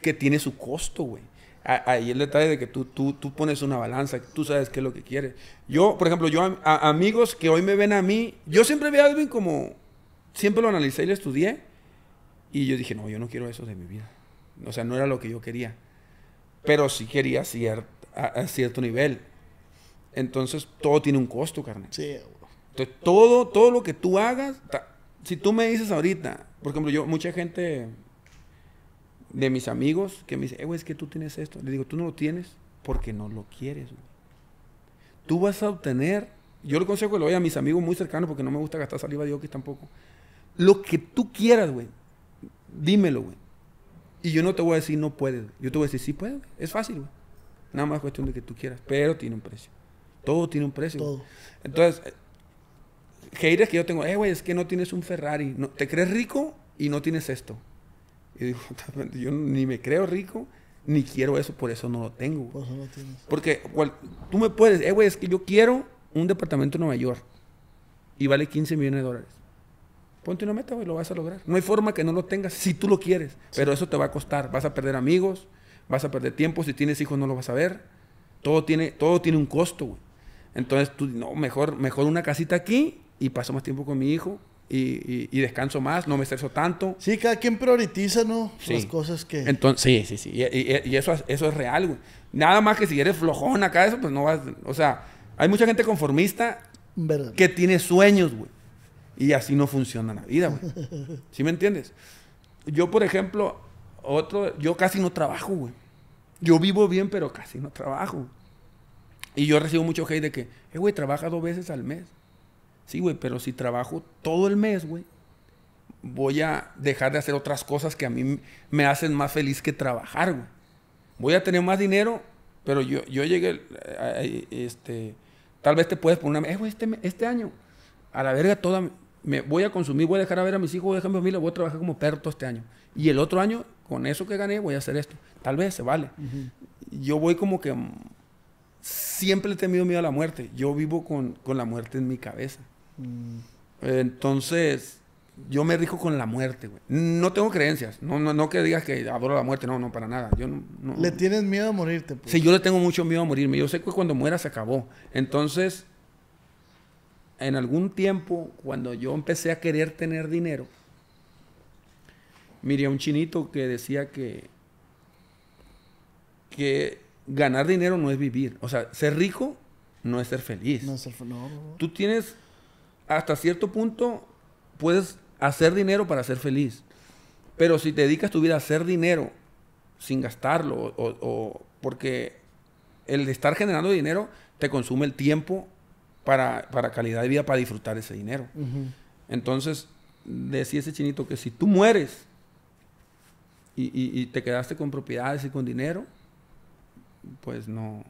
que tiene su costo, güey. Ahí el detalle de que tú, tú, tú pones una balanza, tú sabes qué es lo que quieres. Yo, por ejemplo, yo amigos que hoy me ven a mí, yo siempre vi a Edwin como, siempre lo analicé y lo estudié, y yo dije, no, yo no quiero eso de mi vida. O sea, no era lo que yo quería, pero sí quería a, cierto nivel. Entonces, todo tiene un costo, carnal. Sí, Entonces, todo, todo lo que tú hagas, si tú me dices ahorita, por ejemplo, yo, mucha gente de mis amigos que me dicen, eh, güey, es que tú tienes esto. Le digo, tú no lo tienes porque no lo quieres, Tú vas a obtener, yo le consejo que lo voy a mis amigos muy cercanos porque no me gusta gastar saliva de que tampoco. Lo que tú quieras, güey, dímelo, güey. Y yo no te voy a decir no puedes, yo te voy a decir sí puedes, es fácil, güey. Nada más cuestión de que tú quieras, pero tiene un precio. Todo tiene un precio. Todo. Entonces, haters que yo tengo, eh, güey, es que no tienes un Ferrari, no, te crees rico y no tienes esto. Y digo, yo ni me creo rico, ni quiero eso, por eso no lo tengo. Porque tú me puedes, eh, güey, es que yo quiero un departamento en Nueva York y vale 15 millones de dólares. Ponte una meta, güey, lo vas a lograr. No hay forma que no lo tengas si tú lo quieres, pero eso te va a costar. Vas a perder amigos, vas a perder tiempo, si tienes hijos no lo vas a ver. Todo tiene, todo tiene un costo, güey. Entonces tú, no, mejor, mejor una casita aquí y paso más tiempo con mi hijo y, descanso más, no me estreso tanto. Sí, cada quien prioriza ¿no? Sí. Las cosas que... Entonces, sí, sí, sí. Y, eso, eso es real, güey. Nada más que si eres flojón acá, eso, pues no vas... O sea, hay mucha gente conformista que tiene sueños, güey. Y así no funciona la vida, güey. ¿Sí me entiendes? Yo, por ejemplo, otro... Yo casi no trabajo, güey. Yo vivo bien, pero casi no trabajo. Y yo recibo mucho hate de que, eh, güey, trabaja dos veces al mes. Sí, güey, pero si trabajo todo el mes, güey, voy a dejar de hacer otras cosas que a mí me hacen más feliz que trabajar, güey. Voy a tener más dinero, pero yo, yo llegué, eh, eh, eh, este, tal vez te puedes poner una, este, este año, a la verga toda, me voy a consumir, voy a dejar a ver a mis hijos, voy a dejar a voy a trabajar como perro todo este año. Y el otro año, con eso que gané, voy a hacer esto. Tal vez se vale. Yo voy como que mm, siempre he tenido miedo a la muerte. Yo vivo con, con la muerte en mi cabeza. Mm. Entonces, yo me rijo con la muerte, No tengo creencias. No, que digas que adoro la muerte. No, no, para nada. Yo ¿Le tienes miedo a morirte? Pues? Sí, yo le tengo mucho miedo a morirme. Yo sé que cuando muera se acabó. Entonces, en algún tiempo, cuando yo empecé a querer tener dinero, miré a un chinito que decía que, que ganar dinero no es vivir. O sea, ser rico no es ser feliz. No es ser feliz. Tú tienes hasta cierto punto puedes hacer dinero para ser feliz. Pero si te dedicas tu vida a hacer dinero sin gastarlo, o, porque el de estar generando dinero te consume el tiempo para, para calidad de vida, para disfrutar ese dinero. Entonces, decía ese chinito que si tú mueres y te quedaste con propiedades y con dinero, pues no,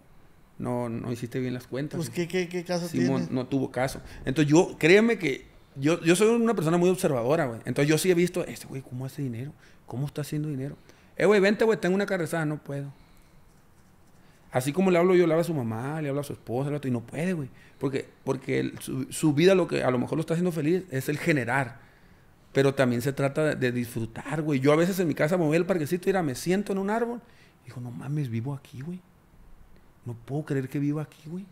no, hiciste bien las cuentas. Pues, ¿qué, caso no tuvo caso. Entonces, yo, créeme que yo, yo soy una persona muy observadora, güey. Entonces, yo sí he visto, este güey, ¿cómo hace dinero? ¿Cómo está haciendo dinero? Eh, güey, vente, güey, tengo una carrezada, no puedo. Así como le hablo yo, le hablo a su mamá, le hablo a su esposa, y no puede, güey. Porque, porque su, vida, lo que a lo mejor lo está haciendo feliz, es el generar. Pero también se trata de, de disfrutar, güey. Yo a veces en mi casa me voy al parquecito y me siento en un árbol. Y digo, no mames, vivo aquí, güey no puedo creer que vivo aquí, güey.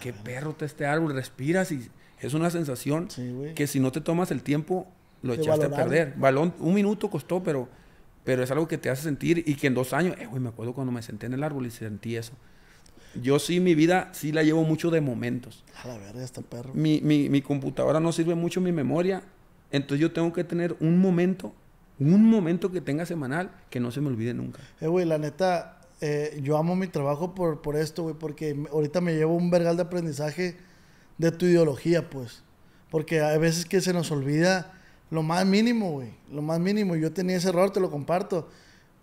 Qué perro te este árbol, respiras y es una sensación que si no te tomas el tiempo, lo echaste a perder. Balón, un minuto costó, pero, pero es algo que te hace sentir y que en dos años, eh, güey, me acuerdo cuando me senté en el árbol y sentí eso. Yo sí, mi vida sí la llevo mucho de momentos. A la verga, este perro. Mi, mi, mi computadora no sirve mucho mi memoria, entonces yo tengo que tener un momento, un momento que tenga semanal que no se me olvide nunca. Eh, güey, la neta, eh, yo amo mi trabajo por, por esto, güey, porque ahorita me llevo un vergal de aprendizaje de tu ideología, pues. Porque hay veces que se nos olvida lo más mínimo, güey. Lo más mínimo. Yo tenía ese error, te lo comparto.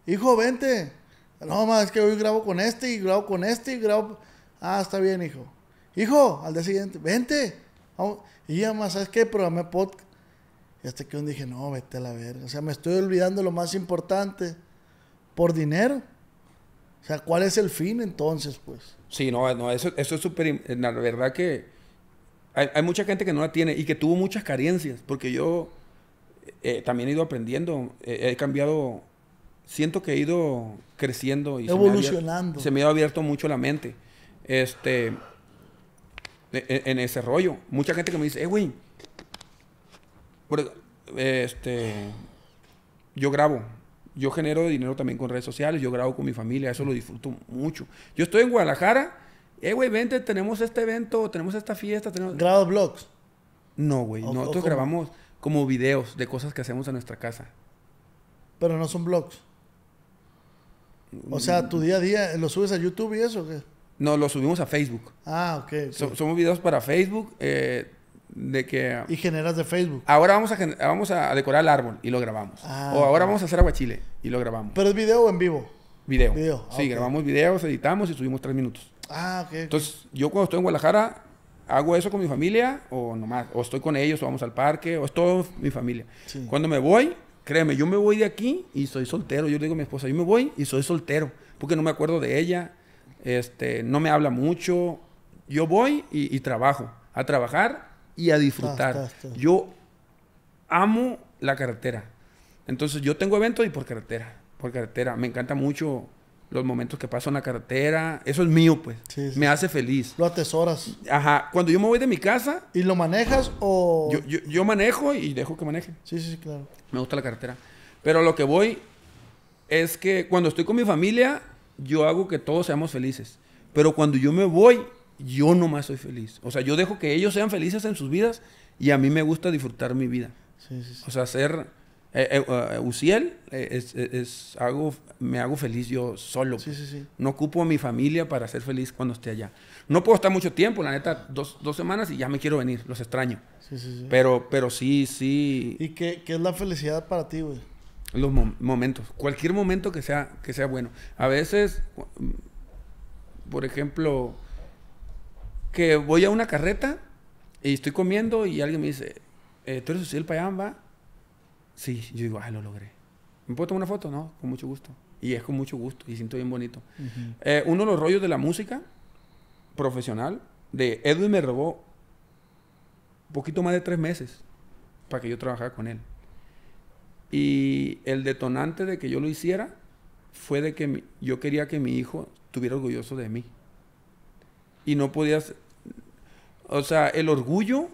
Hijo, vente. No, más es que hoy grabo con este y grabo con este y grabo. Ah, está bien, hijo. Hijo, al día siguiente, vente. Vamos. Y además, ¿sabes qué? Programé podcast. Y hasta que un dije, no, vete a la verga. O sea, me estoy olvidando lo más importante por dinero. O sea, ¿cuál es el fin entonces, pues? Sí, no, no eso, es súper... Eh, la verdad que hay, mucha gente que no la tiene y que tuvo muchas carencias, porque yo eh, eh, también he ido aprendiendo, he cambiado, siento que he ido creciendo y evolucionando. Se me ha, abierto, mucho la mente. Este, e, e, en, ese rollo. Mucha gente que me dice, eh, güey, e, este, yo grabo, yo genero dinero también con redes sociales, yo grabo con mi familia, eso lo disfruto mucho. Yo estoy en Guadalajara, eh, güey, vente, tenemos este evento, tenemos esta fiesta, tenemos... ¿Grabas blogs? No, güey, nosotros grabamos como videos de cosas que hacemos en nuestra casa. Pero no son blogs. O sea, tu día a día, ¿lo subes a YouTube y eso o qué? No, lo subimos a Facebook. Ah, ok. somos videos para Facebook. Eh, de que... Y generas de Facebook. Ahora vamos a, vamos a decorar el árbol y lo grabamos. Ah, o ahora vamos a hacer chile y lo grabamos. ¿Pero es video o en vivo? Video. video. Sí, grabamos videos, editamos y subimos tres minutos. Ah, ok. Entonces, yo cuando estoy en Guadalajara, hago eso con mi familia o nomás. O estoy con ellos, o vamos al parque, o es todo mi familia. Cuando me voy, créeme, yo me voy de aquí y soy soltero. Yo le digo a mi esposa, yo me voy y soy soltero. Porque no me acuerdo de ella, este, no me habla mucho. Yo voy y trabajo. A trabajar y a disfrutar. Ah, yo amo la carretera. Entonces yo tengo eventos y por carretera, por carretera. Me encanta mucho los momentos que paso en la carretera. Eso es mío, pues. Me hace feliz. Lo atesoras. Ajá. Cuando yo me voy de mi casa... ¿Y lo manejas o...? Yo, manejo y dejo que maneje. Sí, sí, sí, claro. Me gusta la carretera. Pero lo que voy es que cuando estoy con mi familia, yo hago que todos seamos felices. Pero cuando yo me voy yo nomás soy feliz. O sea, yo dejo que ellos sean felices en sus vidas y a mí me gusta disfrutar mi vida. O sea, ser eh, eh, eh, Usiel es, es, me hago feliz yo solo. Pues. No ocupo a mi familia para ser feliz cuando esté allá. No puedo estar mucho tiempo, la neta, dos, semanas y ya me quiero venir, los extraño. Pero, pero sí, sí. ¿Y qué, es la felicidad para ti, güey? Los momentos, cualquier momento que sea, que sea bueno. A veces, por ejemplo, que voy a una carreta y estoy comiendo y alguien me dice, eh, ¿tú eres Payamba? Sí, yo digo, ah, lo logré. ¿Me puedo tomar una foto? No, con mucho gusto. Y es con mucho gusto y siento bien bonito. Eh, uno de los rollos de la música profesional de Edwin me robó un poquito más de tres meses para que yo trabajara con él. Y el detonante de que yo lo hiciera fue de que yo quería que mi hijo estuviera orgulloso de mí y no podías... O sea, el orgullo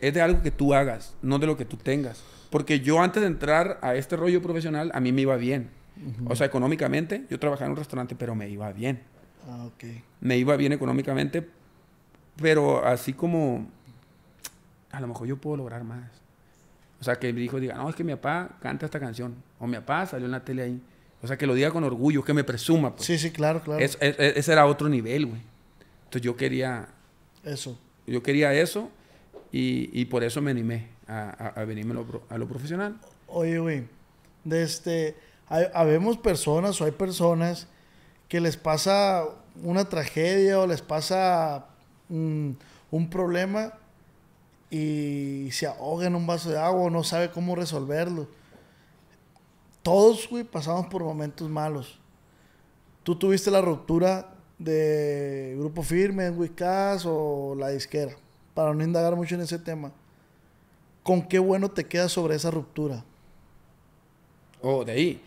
es de algo que tú hagas, no de lo que tú tengas. Porque yo antes de entrar a este rollo profesional, a mí me iba bien. O sea, económicamente, yo trabajaba en un restaurante, pero me iba bien. Ah, ok. Me iba bien económicamente, pero así como, a lo mejor yo puedo lograr más. O sea, que mi hijo diga, no, es que mi papá canta esta canción, o mi papá salió en la tele ahí. O sea, que lo diga con orgullo, que me presuma. Pues. Sí, sí, claro, claro. E, ese era otro nivel, güey yo quería... Eso. Yo quería eso y, por eso me animé a, a, venirme a lo, profesional. Oye, güey, desde... Este, habemos personas o hay personas que les pasa una tragedia o les pasa un problema y se ahogan en un vaso de agua o no sabe cómo resolverlo. Todos, güey, pasamos por momentos malos. Tú tuviste la ruptura de Grupo Firme, en Wicas o la disquera, para no indagar mucho en ese tema, ¿con qué bueno te quedas sobre esa ruptura? Oh, de ahí.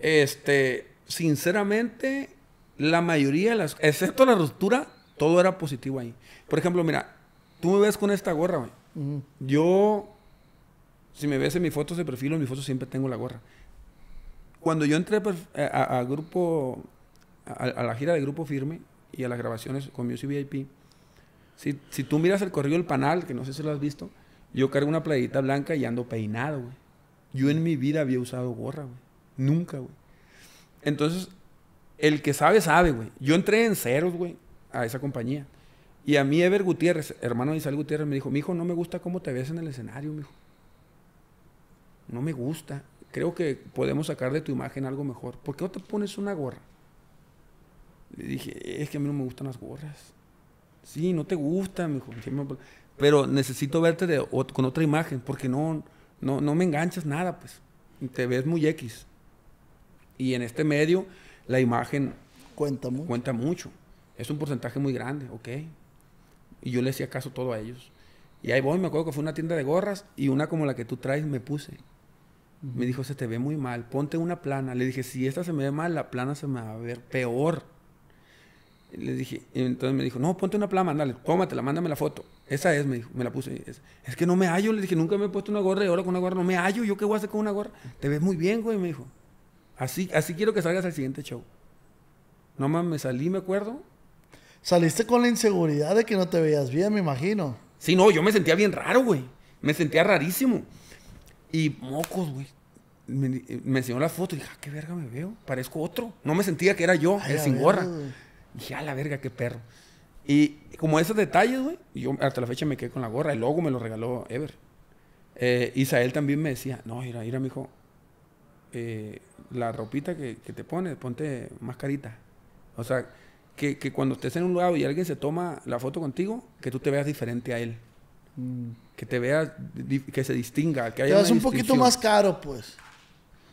Este, sinceramente, la mayoría de las, excepto la ruptura, todo era positivo ahí. Por ejemplo, mira, tú me ves con esta gorra, güey. Yo, si me ves en mis fotos de perfil, en mis fotos siempre tengo la gorra. Cuando yo entré a, a, a grupo a, la gira de Grupo Firme y a las grabaciones con Music VIP, si, si tú miras el correo del panal, que no sé si lo has visto, yo cargo una playita blanca y ando peinado, güey. Yo en mi vida había usado gorra, güey. Nunca, güey. Entonces, el que sabe, sabe, güey. Yo entré en ceros, güey, a esa compañía. Y a mí Ever Gutiérrez, hermano de Isabel Gutiérrez, me dijo, mi hijo, no me gusta cómo te ves en el escenario, mijo. No me gusta. Creo que podemos sacar de tu imagen algo mejor. ¿Por qué no te pones una gorra? Le dije, es que a mí no me gustan las gorras. Sí, no te gustan, me dijo. Pues, pero necesito verte con otra imagen, porque no, no, no me enganchas nada, pues. Te ves muy X. Y en este medio, la imagen cuenta mucho. Cuenta mucho. Es un porcentaje muy grande, ok. Y yo le hacía caso todo a ellos. Y ahí voy, me acuerdo que fue una tienda de gorras y una como la que tú traes me puse. Me dijo, se te ve muy mal, ponte una plana. Le dije, si esta se me ve mal, la plana se me va a ver peor le dije, y entonces me dijo, no, ponte una plama, dale, la mándame la foto. Esa es, me me la puse. Es, que no me hallo, le dije, nunca me he puesto una gorra y ahora con una gorra no me hallo, ¿yo qué voy a hacer con una gorra? Te ves muy bien, güey, me dijo. Así, así quiero que salgas al siguiente show. No mames, salí, me acuerdo. Saliste con la inseguridad de que no te veías bien, me imagino. Sí, no, yo me sentía bien raro, güey. Me sentía rarísimo. Y mocos, güey. Me, enseñó la foto y dije, ah, qué verga me veo. Parezco otro. No me sentía que era yo, sin gorra dije, a la verga, qué perro. Y como esos detalles, güey, yo hasta la fecha me quedé con la gorra. El logo me lo regaló Ever. Eh, Isael también me decía, no, mira, mira, mijo, eh, la ropita que, que, te pones, ponte mascarita. O sea, que, que, cuando estés en un lugar y alguien se toma la foto contigo, que tú te veas diferente a él. Mm. Que te veas, que se distinga. Que haya te vas un poquito más caro, pues.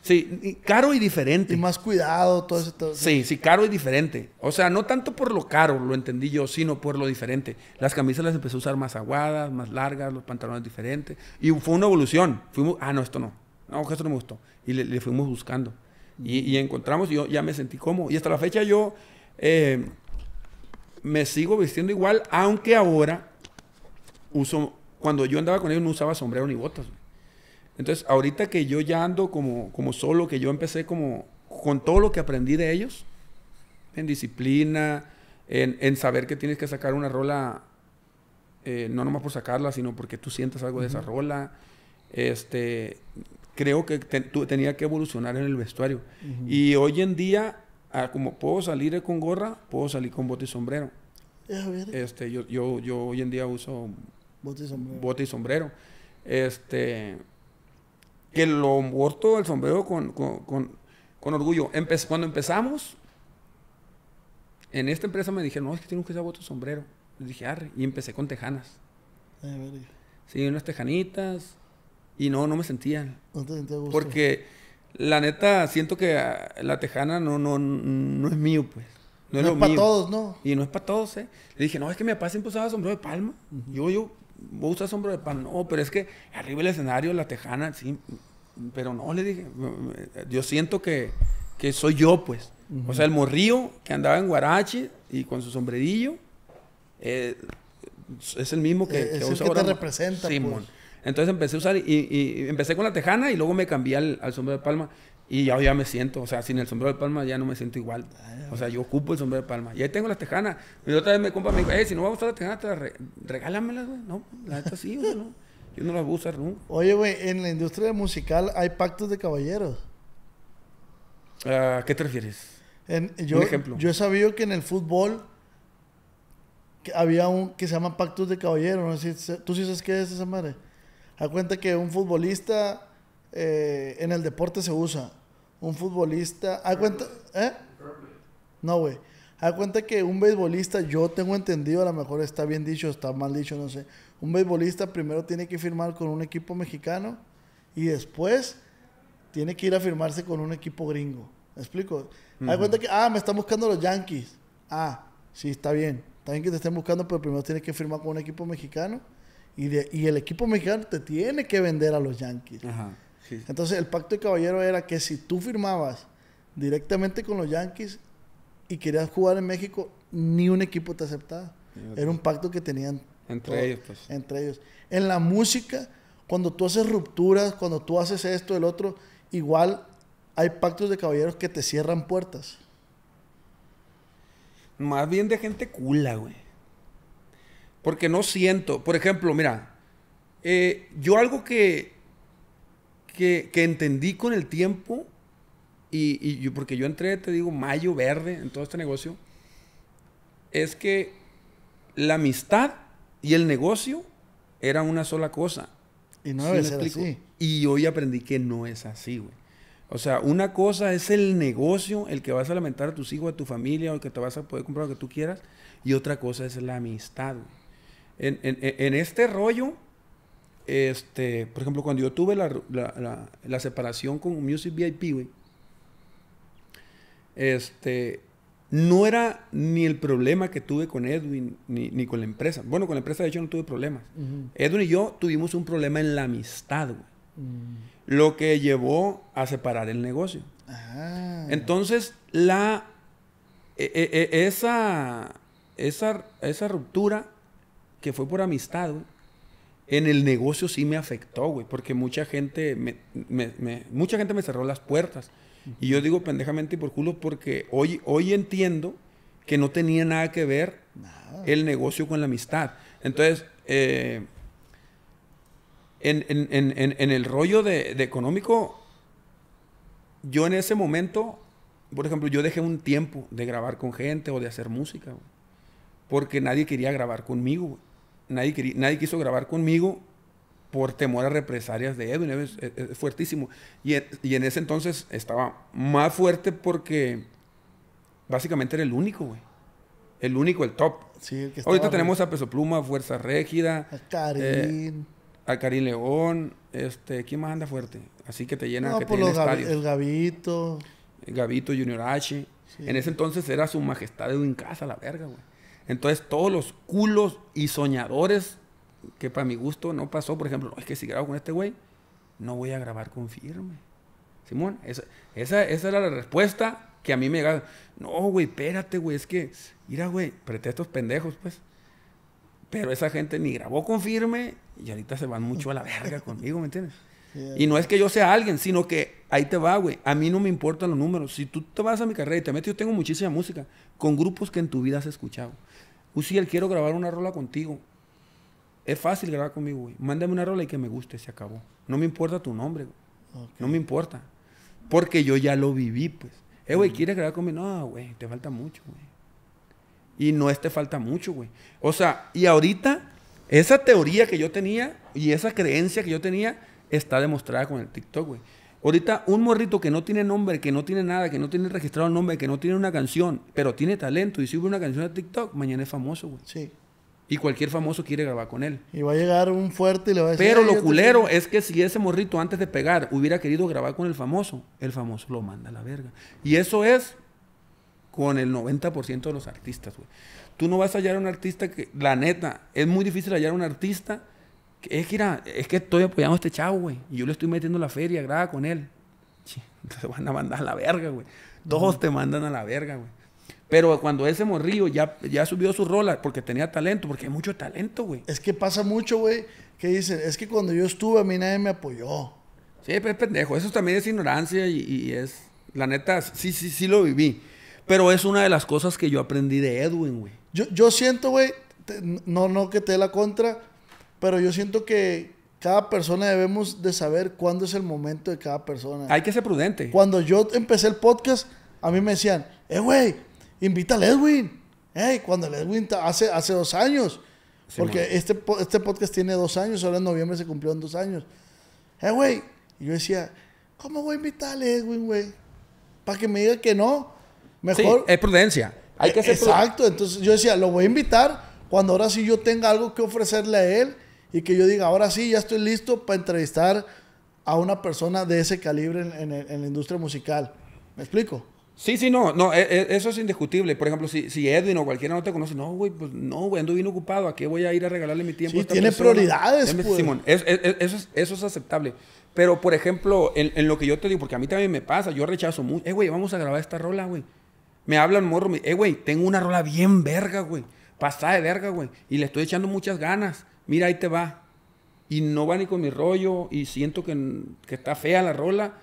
Sí, caro y diferente. Y más cuidado, todo eso. sí, sí, caro y diferente. O sea, no tanto por lo caro, lo entendí yo, sino por lo diferente. Las camisas las empecé a usar más aguadas, más largas, los pantalones diferentes. Y fue una evolución. Fuimos, ah, no, esto no. No, esto no me gustó. Y le, fuimos buscando. Y, encontramos, y yo ya me sentí cómodo. Y hasta la fecha yo eh, me sigo vistiendo igual, aunque ahora uso, cuando yo andaba con ellos no usaba sombrero ni botas. Entonces, ahorita que yo ya ando como, como solo, que yo empecé como con todo lo que aprendí de ellos, en disciplina, en, saber que tienes que sacar una rola, eh, no nomás por sacarla, sino porque tú sientes algo de esa rola. Este, creo que tenía que evolucionar en el vestuario. Y hoy en día, ah, como puedo salir con gorra, puedo salir con bote y sombrero. Este, yo, yo, yo hoy en día uso bote y sombrero. y sombrero. Este, que lo morto el sombrero con, orgullo. cuando empezamos, en esta empresa me dijeron, no, es que tengo que usar otro sombrero. Le dije, arre, y empecé con tejanas. sí, unas tejanitas, y no, no me sentían. No te sentía gusto. Porque la neta, siento que ah, la tejana no, no, no es mío, pues. No, es, para todos, ¿no? Y no es para todos, ¿eh? Le dije, no, es que mi papá siempre usaba sombrero de palma. Yo, yo, usa sombrero de pan. No, pero es que arriba el escenario, la tejana, sí. Pero no, le dije, yo siento que, que soy yo, pues. O sea, el morrío que andaba en Guarache y con su sombrerillo, eh, es el mismo que, eh, ahora, representa, Simón. Pues. Entonces empecé a usar y, y, empecé con la tejana y luego me cambié al, al sombrero de palma. Y yo ya me siento, o sea, sin el sombrero de palma ya no me siento igual. O sea, yo ocupo el sombrero de palma. Y ahí tengo las tejanas. Y otra vez me compa me dijo, eh, si no va a gustar las tejanas, regálamelas, güey. No, la neta así, güey. Yo no las voy a nunca. Oye, güey, en la industria musical hay pactos de caballeros. ¿A ah, qué te refieres? En, yo, ejemplo. Yo he sabido que en el fútbol había un que se llama pactos de caballeros. ¿Tú sí sabes qué es esa madre? Da cuenta que un futbolista eh, en el deporte se usa un futbolista. ¿A cuenta? ¿Eh? No, güey. Haz cuenta que un beisbolista, yo tengo entendido, a lo mejor está bien dicho, está mal dicho, no sé. Un beisbolista primero tiene que firmar con un equipo mexicano y después tiene que ir a firmarse con un equipo gringo. ¿Me explico? Uh cuenta que, ah, me están buscando los Yankees. Ah, sí, está bien. Está bien que te estén buscando, pero primero tienes que firmar con un equipo mexicano y, el equipo mexicano te tiene que vender a los Yankees. Ajá. Entonces, el pacto de caballero era que si tú firmabas directamente con los Yankees y querías jugar en México, ni un equipo te aceptaba. Era un pacto que tenían entre ellos, pues. Entre ellos. En la música, cuando tú haces rupturas, cuando tú haces esto, el otro, igual hay pactos de caballeros que te cierran puertas. Más bien de gente cula, güey. Porque no siento. Por ejemplo, mira, eh, yo algo que que, entendí con el tiempo y, yo, porque yo entré, te digo, mayo verde en todo este negocio, es que la amistad y el negocio eran una sola cosa. Y no Y hoy aprendí que no es así, güey. O sea, una cosa es el negocio, el que vas a lamentar a tus hijos, a tu familia, o el que te vas a poder comprar lo que tú quieras, y otra cosa es la amistad. en este rollo, este, por ejemplo, cuando yo tuve la, separación con Music VIP, este, no era ni el problema que tuve con Edwin ni, con la empresa. Bueno, con la empresa de hecho no tuve problemas. Edwin y yo tuvimos un problema en la amistad, mm. Lo que llevó a separar el negocio. Ah. Entonces, la, e, e, e, esa, esa, ruptura que fue por amistad, en el negocio sí me afectó, güey, porque mucha gente me, mucha gente me cerró las puertas. Y yo digo pendejamente y por culo porque hoy, hoy entiendo que no tenía nada que ver el negocio con la amistad. Entonces, eh, en, el rollo de, económico, yo en ese momento, por ejemplo, yo dejé un tiempo de grabar con gente o de hacer música, porque nadie quería grabar conmigo. Güey nadie, quiso grabar conmigo por temor a represalias de Edwin. es, fuertísimo. Y, y, en ese entonces estaba más fuerte porque básicamente era el único, güey. El único, el top. Sí, Ahorita tenemos a Peso Pluma, Fuerza Régida. A Karim eh, a Karim León. Este, ¿Quién más anda fuerte? Así que te llena que pues El Gavito. El Gavito, Junior H. En ese entonces era su majestad Edwin Casa, la verga, güey. Entonces, todos los culos y soñadores que para mi gusto no pasó, por ejemplo, es que si grabo con este güey, no voy a grabar con firme. Simón, esa, esa, era la respuesta que a mí me llegaba. No, güey, espérate, güey, es que, mira, güey, estos pendejos, pues. Pero esa gente ni grabó con firme y ahorita se van mucho a la verga conmigo, ¿me entiendes? y no es que yo sea alguien, sino que ahí te va, güey. A mí no me importan los números. Si tú te vas a mi carrera y te metes, yo tengo muchísima música con grupos que en tu vida has escuchado él quiero grabar una rola contigo. Es fácil grabar conmigo, güey. Mándame una rola y que me guste, se acabó. No me importa tu nombre, güey. No me importa. Porque yo ya lo viví, pues. Eh, güey, mm. ¿quieres grabar conmigo? No, güey, te falta mucho, güey. Y no es te falta mucho, güey. O sea, y ahorita, esa teoría que yo tenía y esa creencia que yo tenía está demostrada con el TikTok, güey. Ahorita un morrito que no tiene nombre, que no tiene nada, que no tiene registrado nombre, que no tiene una canción, pero tiene talento y sube una canción a TikTok, mañana es famoso, güey. Sí. Y cualquier famoso quiere grabar con él. Y va a llegar un fuerte y le va a decir... Pero lo culero es que si ese morrito antes de pegar hubiera querido grabar con el famoso, el famoso lo manda a la verga. Y eso es con el 90% de los artistas, güey. Tú no vas a hallar a un artista que, la neta, es muy difícil hallar a un artista es que, es que estoy apoyando a este chavo, güey. Y yo le estoy metiendo la feria, grada con él. Te van a mandar a la verga, güey. Dos te mandan a la verga, güey. Pero cuando ese morrió ya, ya subió su rola porque tenía talento, porque hay mucho talento, güey. Es que pasa mucho, güey, que dicen, es que cuando yo estuve a mí nadie me apoyó. Sí, pero es pendejo. Eso también es ignorancia y, y es... La neta, sí, sí, sí lo viví. Pero es una de las cosas que yo aprendí de Edwin, güey. Yo, yo siento, güey, no, no que te dé la contra, pero yo siento que cada persona debemos de saber cuándo es el momento de cada persona. Hay que ser prudente. Cuando yo empecé el podcast, a mí me decían, eh, güey, invita a Edwin. Hey, cuando el Edwin hace, hace dos años. porque este, este podcast tiene dos años, ahora en noviembre se cumplió en dos años. Eh, güey. Y yo decía, ¿cómo voy a invitar a Edwin, güey? Para que me diga que no. Mejor. Sí, es prudencia. Hay que ser Exacto. Entonces yo decía, lo voy a invitar cuando ahora sí yo tenga algo que ofrecerle a él y que yo diga, ahora sí, ya estoy listo para entrevistar a una persona de ese calibre en, en, la industria musical. ¿Me explico? Sí, sí, no, no, e, e, eso es indiscutible. Por ejemplo, si, si Edwin o cualquiera no te conoce, no, güey, pues no, güey, ando bien ocupado, ¿a qué voy a ir a regalarle mi tiempo? Sí, tiene prioridades, pues. Simón, eso, es, aceptable. Pero, por ejemplo, en, lo que yo te digo, porque a mí también me pasa, yo rechazo mucho, eh, güey, vamos a grabar esta rola, güey. Me hablan morro, eh, güey, tengo una rola bien verga, güey, pasada de verga, güey, y le estoy echando muchas ganas mira, ahí te va. Y no va ni con mi rollo y siento que, está fea la rola.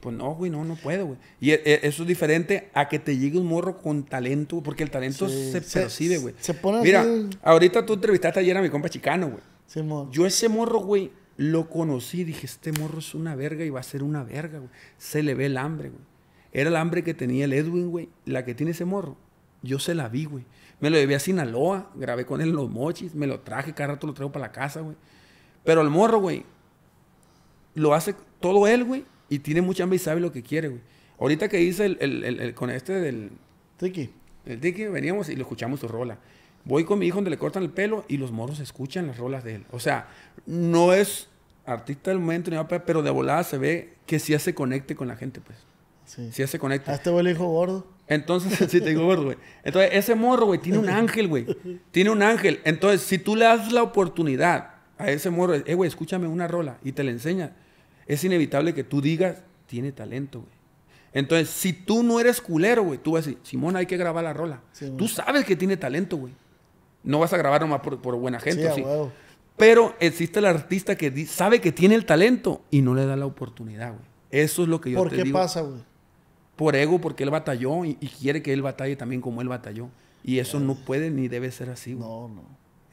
Pues no, güey, no, no puedo, güey. Y e, e, eso es diferente a que te llegue un morro con talento, porque el talento se, percibe, güey. Se, Mira, ahorita tú entrevistaste ayer a mi compa chicano, güey. Yo ese morro, güey, lo conocí, dije, este morro es una verga y va a ser una verga, güey. Se le ve el hambre, güey. Era el hambre que tenía el Edwin, güey. La que tiene ese morro. Yo se la vi, güey. Me lo llevé a Sinaloa, grabé con él los mochis, me lo traje, cada rato lo traigo para la casa, güey. Pero el morro, güey, lo hace todo él, güey, y tiene mucha hambre y sabe lo que quiere, güey. Ahorita que hice con este del... Tiki. El Tiki, veníamos y lo escuchamos su rola. Voy con mi hijo donde le cortan el pelo y los morros escuchan las rolas de él. O sea, no es artista del momento, pero de volada se ve que sí hace conecte con la gente, pues. Sí. Sí hace conecte. ¿Hasta este hijo gordo? Entonces, sí, te güey. Entonces, ese morro, güey, tiene un ángel, güey. Tiene un ángel. Entonces, si tú le das la oportunidad a ese morro, eh, güey, escúchame una rola y te la enseña, es inevitable que tú digas, tiene talento, güey. Entonces, si tú no eres culero, güey, tú vas a decir, Simón, hay que grabar la rola. tú sabes que tiene talento, güey. No vas a grabar nomás por, buena gente, sí. Pero existe el artista que sabe que tiene el talento y no le da la oportunidad, güey. Eso es lo que yo ¿Por qué pasa, güey? por ego, porque él batalló y, quiere que él batalle también como él batalló. Y eso no puede ni debe ser así. No, no.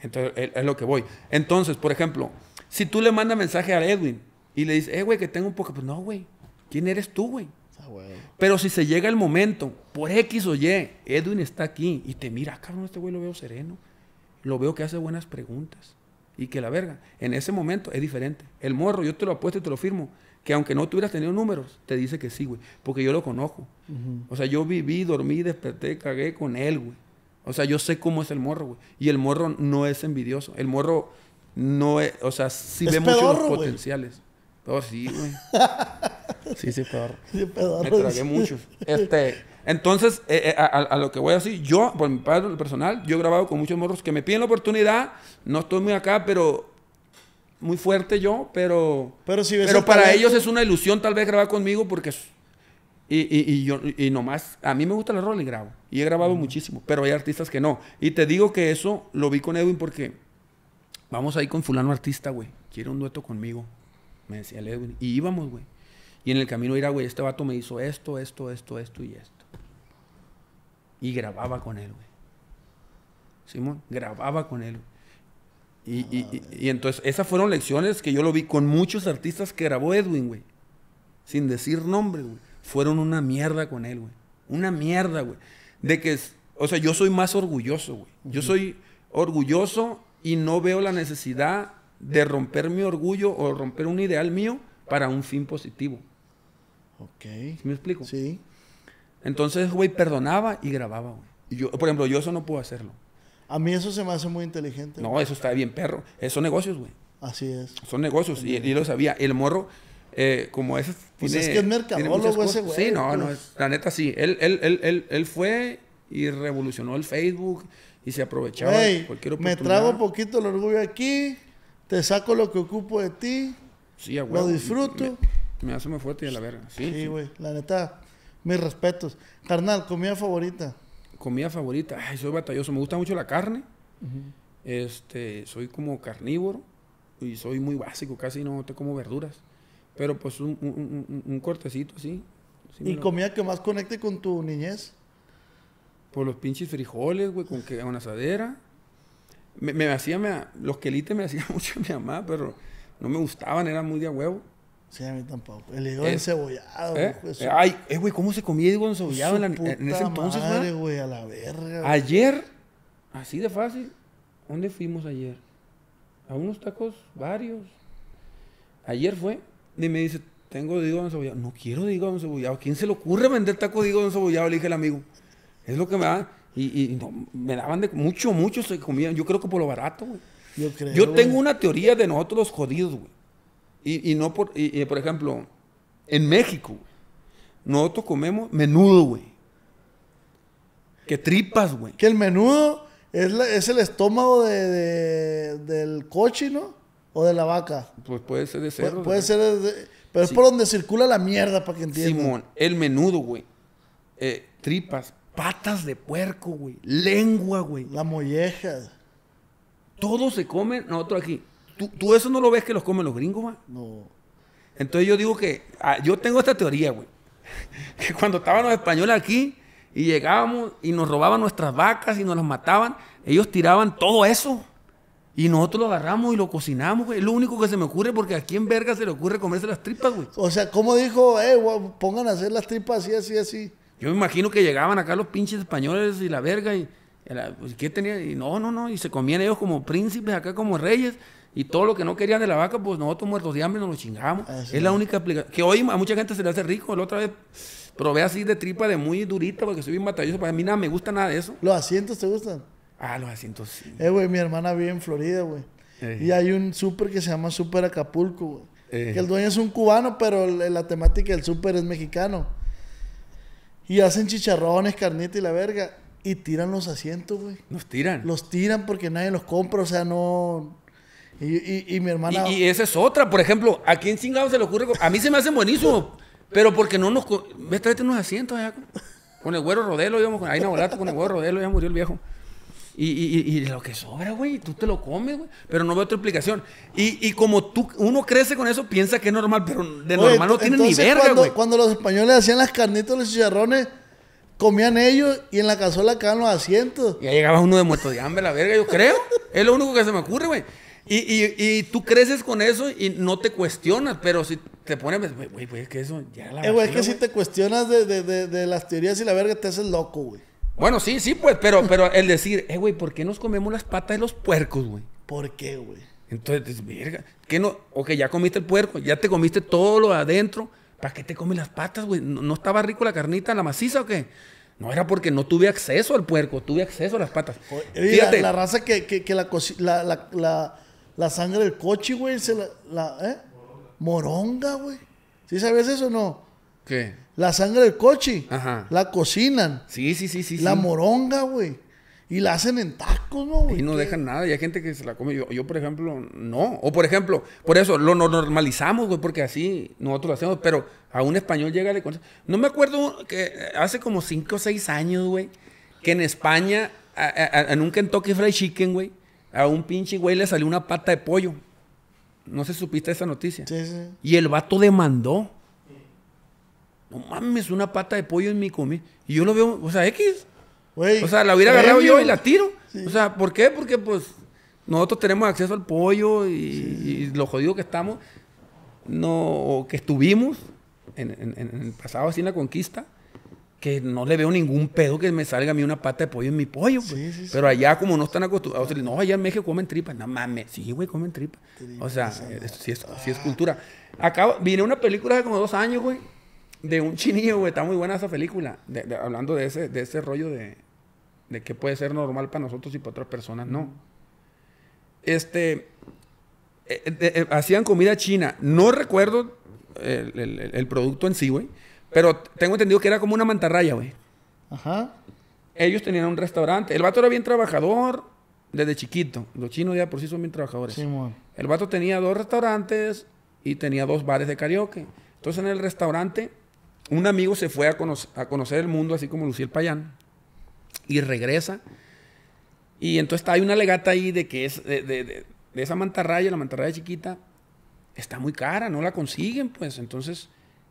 Entonces, e, es lo que voy. Entonces, por ejemplo, si tú le mandas mensaje a Edwin y le dices, eh, güey, que tengo un poco, pues no, güey. ¿Quién eres tú, güey? Ah, Pero si se llega el momento, por X o Y, Edwin está aquí y te mira, ah, cabrón, este güey lo veo sereno, lo veo que hace buenas preguntas y que la verga, en ese momento es diferente. El morro, yo te lo apuesto y te lo firmo, que aunque no tuvieras tenido números, te dice que sí, güey. Porque yo lo conozco. O sea, yo viví, dormí, desperté, cagué con él, güey. O sea, yo sé cómo es el morro, güey. Y el morro no es envidioso. El morro no es, o sea, sí ve muchos los potenciales. Oh, sí, güey. sí, sí, pedorro. Sí, pedorro. Me tragué muchos. Este, entonces, eh, eh, a, lo que voy a decir, yo, por mi padre, personal, yo he grabado con muchos morros que me piden la oportunidad. No estoy muy acá, pero muy fuerte yo, pero. Pero, para ellos es una ilusión tal vez grabar conmigo porque. Y, y, yo, nomás, a mí me gusta la rol y grabo. Y he grabado muchísimo, pero hay artistas que no. Y te digo que eso lo vi con Edwin porque vamos ahí con fulano artista, güey. Quiero un dueto conmigo. Me decía el Edwin. Y íbamos, güey. Y en el camino era, güey, este vato me hizo esto, esto, esto, esto y esto. Y grababa con él, güey. Simón, grababa con él. Ah, y, entonces, esas fueron lecciones que yo lo vi con muchos artistas que grabó Edwin, güey. Sin decir nombre, güey. Fueron una mierda con él, güey. Una mierda, güey. De que, o sea, yo soy más orgulloso, güey. Yo soy orgulloso y no veo la necesidad de romper mi orgullo o romper un ideal mío para un fin positivo. Ok. ¿Me explico? Sí. Entonces, güey, perdonaba y grababa, güey. Y yo, por ejemplo, yo eso no puedo hacerlo. A mí eso se me hace muy inteligente. No, eso está bien, perro. Esos son negocios, güey. Así es. Son negocios. Y, y, lo sabía. El morro, eh, como es. Pues es que es mercadólogo ese güey. Sí, no, no. Pues. La neta sí. Él, él, él, él, fue y revolucionó el Facebook y se aprovechaba cualquier oportunidad. Me trago poquito el orgullo aquí. Te saco lo que ocupo de ti. Sí, güey. Lo disfruto. Me, hace muy fuerte y la verga. sí. güey. La neta, mis respetos. Carnal, comida favorita comida favorita, ay, soy batalloso, me gusta mucho la carne. Este, soy como carnívoro y soy muy básico, casi no te como verduras. Pero pues un, cortecito así. ¿Y comida que más conecte con tu niñez? Por los pinches frijoles, güey, con que una asadera. Me, me hacía, me, los quelites me hacía mucho mi mamá, pero no me gustaban, eran muy de huevo. Sí, a mí tampoco. El hígado eh, encebollado, ¿eh? Ay, eh, güey, ¿cómo se comía hígado encebollado en, en ese entonces, güey? a la verga. Ayer, así de fácil, ¿dónde fuimos ayer? A unos tacos varios. Ayer fue y me dice, tengo de hígado encebollado. No quiero de hígado encebollado. ¿Quién se le ocurre vender taco de hígado encebollado? Le dije al amigo. Es lo que me da. Y, y me daban de mucho, mucho se comían. Yo creo que por lo barato, güey. Yo creo. Yo tengo una teoría de nosotros los jodidos, güey y, y no por, y, por ejemplo, en México, nosotros comemos menudo, güey. Que tripas, güey. Que el menudo es, el estómago de, del coche, ¿no? O de la vaca. Pues puede ser de cerdo. puede ser Pero es por donde circula la mierda, para que entiendan. Simón, el menudo, güey. Eh, tripas, patas de puerco, güey. Lengua, güey. La molleja. Todo se come nosotros aquí. ¿Tú, eso no lo ves que los comen los gringos, güey? No. Entonces yo digo que, ah, yo tengo esta teoría, güey, que cuando estaban los españoles aquí y llegábamos y nos robaban nuestras vacas y nos las mataban, ellos tiraban todo eso. Y nosotros lo agarramos y lo cocinamos, güey. Es lo único que se me ocurre porque aquí en verga se le ocurre comerse las tripas, güey. O sea, como dijo, eh, güey, pongan a hacer las tripas así, así, así. Yo me imagino que llegaban acá los pinches españoles y la verga y... Pues, ¿Qué tenía? Y no, no, no. Y se comían ellos como príncipes, acá como reyes. Y todo lo que no querían de la vaca, pues nosotros muertos de hambre nos lo chingamos. Ah, es la única aplicación. Que hoy a mucha gente se le hace rico. La otra vez probé así de tripa de muy durita porque soy bien batalloso. Para mí nada me gusta nada de eso. ¿Los asientos te gustan? Ah, los asientos sí. Eh, güey, mi hermana vive en Florida, güey. Eh. Y hay un súper que se llama Súper Acapulco, güey. Eh. Que el dueño es un cubano, pero la temática del súper es mexicano. Y hacen chicharrones, carnitas y la verga. Y tiran los asientos, güey. Los tiran. Los tiran porque nadie los compra, o sea, no. Y, y, mi hermana. Y, esa es otra, por ejemplo, aquí en chingado se le ocurre? A mí se me hacen buenísimo pero porque no nos. vete tráete unos asientos allá. Con el güero Rodelo digamos, con ahí con el güero Rodelo, ya murió el viejo. Y, y, lo que sobra, güey, tú te lo comes, güey. Pero no veo otra explicación. Y, como tú, uno crece con eso, piensa que es normal, pero de normal no tiene ni verga, güey. Cuando, los españoles hacían las carnitas, los chicharrones, comían ellos y en la cazuela quedaban los asientos. Ya llegaba uno de muerto de hambre, la verga, yo creo. Es lo único que se me ocurre, güey. Y, tú creces con eso y no te cuestionas, pero si te pones, pues, güey, güey, que eso ya la. Eh, es que si te cuestionas de, las teorías y la verga, te haces loco, güey. Bueno, sí, sí, pues, pero, pero el decir, eh, güey, ¿por qué nos comemos las patas de los puercos, güey? ¿Por qué, güey? Entonces, pues, verga, ¿qué no? Ok, ya comiste el puerco, ya te comiste todo lo adentro, ¿para qué te comes las patas, güey? ¿No, estaba rico la carnita, la maciza o qué? No era porque no tuve acceso al puerco, tuve acceso a las patas. Fíjate. La, raza que, la, la la sangre del coche, güey, se la, la ¿eh? Moronga, güey. ¿Sí sabes eso o no? ¿Qué? La sangre del coche. Ajá. La cocinan. Sí, sí, sí, sí. La moronga, güey. Y la hacen en tacos, ¿no, güey? Y no dejan nada. Y hay gente que se la come. Yo, por ejemplo, no. O, por ejemplo, por eso lo normalizamos, güey, porque así nosotros lo hacemos. Pero a un español llega le No me acuerdo que hace como cinco o seis años, güey, que en España, nunca en un Kentucky Fried Chicken, güey, a un pinche güey le salió una pata de pollo. No se supiste esa noticia. Sí, sí. Y el vato demandó. No mames, una pata de pollo en mi comida. Y yo lo veo, o sea, X. o sea, la hubiera agarrado yo y la tiro. O sea, ¿por qué? Porque pues nosotros tenemos acceso al pollo y, lo jodido que estamos, no, o que estuvimos en, el pasado sin la conquista que no le veo ningún pedo que me salga a mí una pata de pollo en mi pollo. Pero allá, como no están acostumbrados, no, allá en México comen tripa. No mames, sí, güey, comen tripa. O sea, sí es, cultura. Acá vine una película hace como dos años, güey, de un chinillo, güey. Está muy buena esa película. hablando de ese, de ese rollo de, de que puede ser normal para nosotros y para otras personas, no. Este. Eh, eh, eh, hacían comida china. No recuerdo el producto en sí, güey pero tengo entendido que era como una mantarraya, güey. Ajá. Ellos tenían un restaurante. El vato era bien trabajador desde chiquito. Los chinos ya por sí son bien trabajadores. Sí, El vato tenía dos restaurantes y tenía dos bares de karaoke. Entonces en el restaurante, un amigo se fue a, conocer el mundo, así como Luciel Payán, y regresa. Y entonces hay una legata ahí de que es de esa mantarraya, la mantarraya chiquita, está muy cara, no la consiguen, pues. Entonces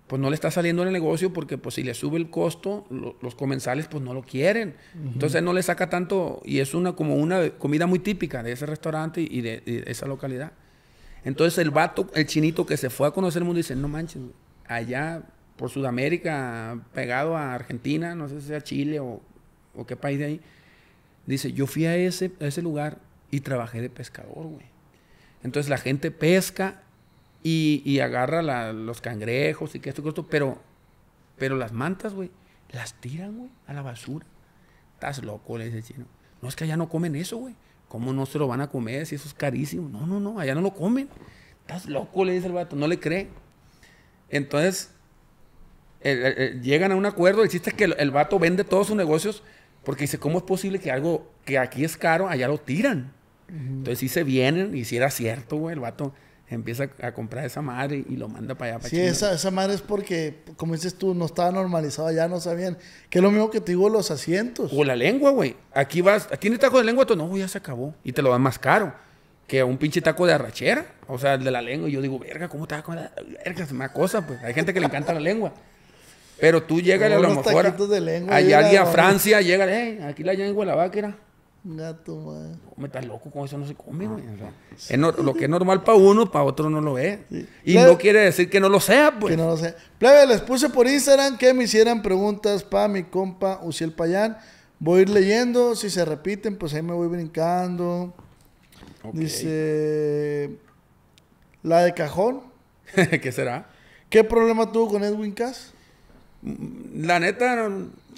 pues no le está saliendo el negocio porque pues si le sube el costo, los comensales pues no lo quieren. Entonces no le saca tanto y es una como una comida muy típica de ese restaurante y de, esa localidad. Entonces el vato, el chinito que se fue a conocer el mundo dice, no manches, allá por Sudamérica, pegado a Argentina, no sé si sea Chile o, qué país de ahí, dice, yo fui a ese, a ese lugar y trabajé de pescador, güey. Entonces la gente pesca y, agarra los cangrejos y que esto, que esto. Pero, pero las mantas, güey, las tiran, güey, a la basura. Estás loco, le dice chino. No es que allá no comen eso, güey. ¿Cómo no se lo van a comer si eso es carísimo? No, no, no, allá no lo comen. Estás loco, le dice el vato. No le cree. Entonces, llegan a un acuerdo. El que el, vato vende todos sus negocios porque dice, ¿cómo es posible que algo que aquí es caro, allá lo tiran? Entonces si se vienen y si era cierto, güey, el vato empieza a comprar esa madre y lo manda para allá. sí, esa, madre es porque, como dices tú, no estaba normalizado ya, no sabían. Que es lo mismo que te digo los asientos. O la lengua, güey. Aquí vas, aquí el taco de lengua, tú no, ya se acabó. Y te lo dan más caro que un pinche taco de arrachera. O sea, el de la lengua. Y yo digo, verga, ¿cómo te va a verga? Es una cosa, pues. Hay gente que le encanta la lengua. Pero tú llegas a lo mejor. De lengua, allá a Francia, llega, aquí la lengua la vaquera. Gato, güey. Me estás loco, con eso no se come, ah, güey. lo que es normal para uno, para otro no lo es. Y no quiere decir que no lo sea, güey. Pues. Que no lo sea. Plebe, les puse por Instagram que me hicieran preguntas para mi compa Uciel Payán. Voy a ir leyendo. Si se repiten, pues ahí me voy brincando. Dice. La de cajón. ¿Qué será? ¿Qué problema tuvo con Edwin Cass? Mm, la neta,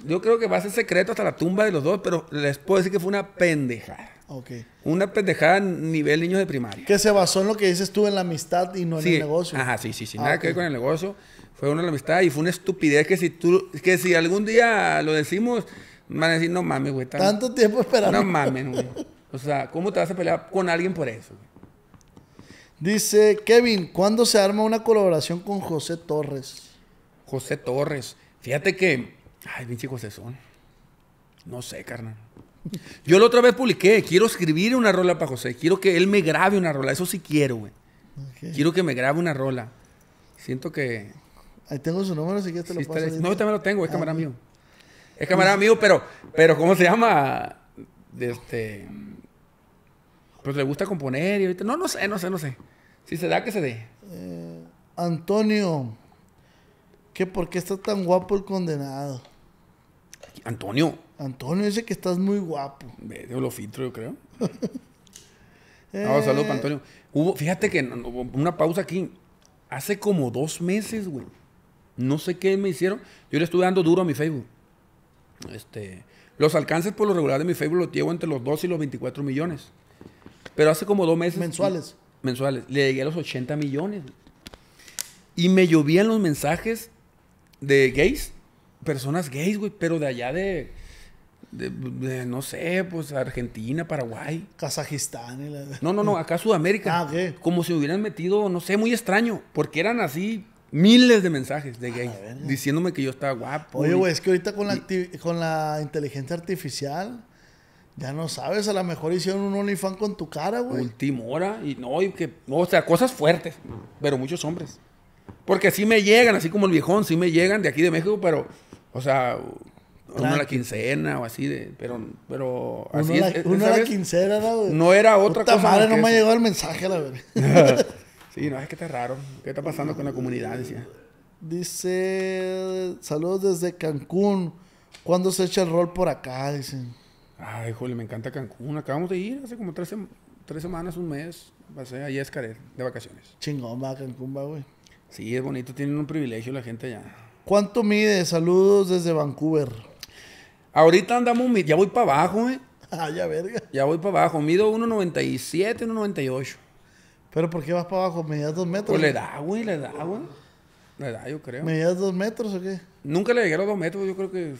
yo creo que va a ser secreto hasta la tumba de los dos, pero les puedo decir que fue una pendejada. Ok. Una pendejada a nivel niños de primaria. Que se basó en lo que dices tú, en la amistad y no en el negocio. Ajá, sí, sí, sí. Ah, nada que ver con el negocio. Fue una amistad y fue una estupidez que si tú, que si algún día lo decimos, van a decir, no mames, güey. Tanto tiempo esperando. No mames, güey. O sea, ¿cómo te vas a pelear con alguien por eso? Dice Kevin, ¿cuándo se arma una colaboración con José Torres? José Torres. Fíjate que Ay, pinche son. No sé, carnal. Yo la otra vez publiqué, quiero escribir una rola para José. Quiero que él me grabe una rola. Eso sí quiero, güey. Quiero que me grabe una rola. Siento que... Ahí tengo su número, si quieres te lo No, yo también lo tengo, es camarada ah, mío. Es camarada mío, pero, pero ¿cómo se llama? Este... Pues le gusta componer y ahorita... No, no sé, no sé, no sé. Si se da, que se dé. Eh, Antonio, ¿qué por qué está tan guapo el condenado? Antonio. Antonio ese que estás muy guapo. Medio lo filtro, yo creo. Ah, no, saludos para eh. Antonio. Hubo, fíjate que una pausa aquí. Hace como dos meses, güey. No sé qué me hicieron. Yo le estuve dando duro a mi Facebook. Este, los alcances por lo regular de mi Facebook los llevo entre los 2 y los 24 millones. Pero hace como dos meses. Mensuales. Mensuales. Le llegué a los 80 millones. Y me llovían los mensajes de gays personas gays, güey, pero de allá de, no sé, pues Argentina, Paraguay. Kazajistán. Y la... No, no, no, acá Sudamérica. Ah, ¿qué? Como si hubieran metido, no sé, muy extraño, porque eran así miles de mensajes de ah, gays diciéndome que yo estaba guapo. Oye, güey, es que ahorita con la, con la inteligencia artificial... Ya no sabes, a lo mejor hicieron un OnlyFans con tu cara, güey. Ultimora, y no, y que, no, o sea, cosas fuertes, pero muchos hombres. Porque sí me llegan, así como el viejón, sí me llegan de aquí de México, pero o sea, una a la quincena o así de, pero, pero así uno, la, quincena, ¿no? No era otra madre, no me ha llegó el mensaje, la verdad. sí, no, es que está raro. ¿Qué está pasando con la comunidad? Dice, saludos desde Cancún. ¿Cuándo se echa el rol por acá? Dicen. Ay, joder, me encanta Cancún. Acabamos de ir hace como tres, semanas, un mes. Pasé allá a de vacaciones. Chingón, va Cancún, va, güey. Sí, es bonito. Tienen un privilegio la gente allá. ¿Cuánto mide? Saludos desde Vancouver. Ahorita andamos, ya voy para abajo, ¿eh? Ah, ya verga. Ya voy para abajo. Mido 1.97, 1.98. ¿Pero por qué vas para abajo? ¿Medidas dos metros? Pues le da, güey, le da, güey. Le da, yo creo. Medidas dos metros o qué? Nunca le llegué a los dos metros, yo creo que.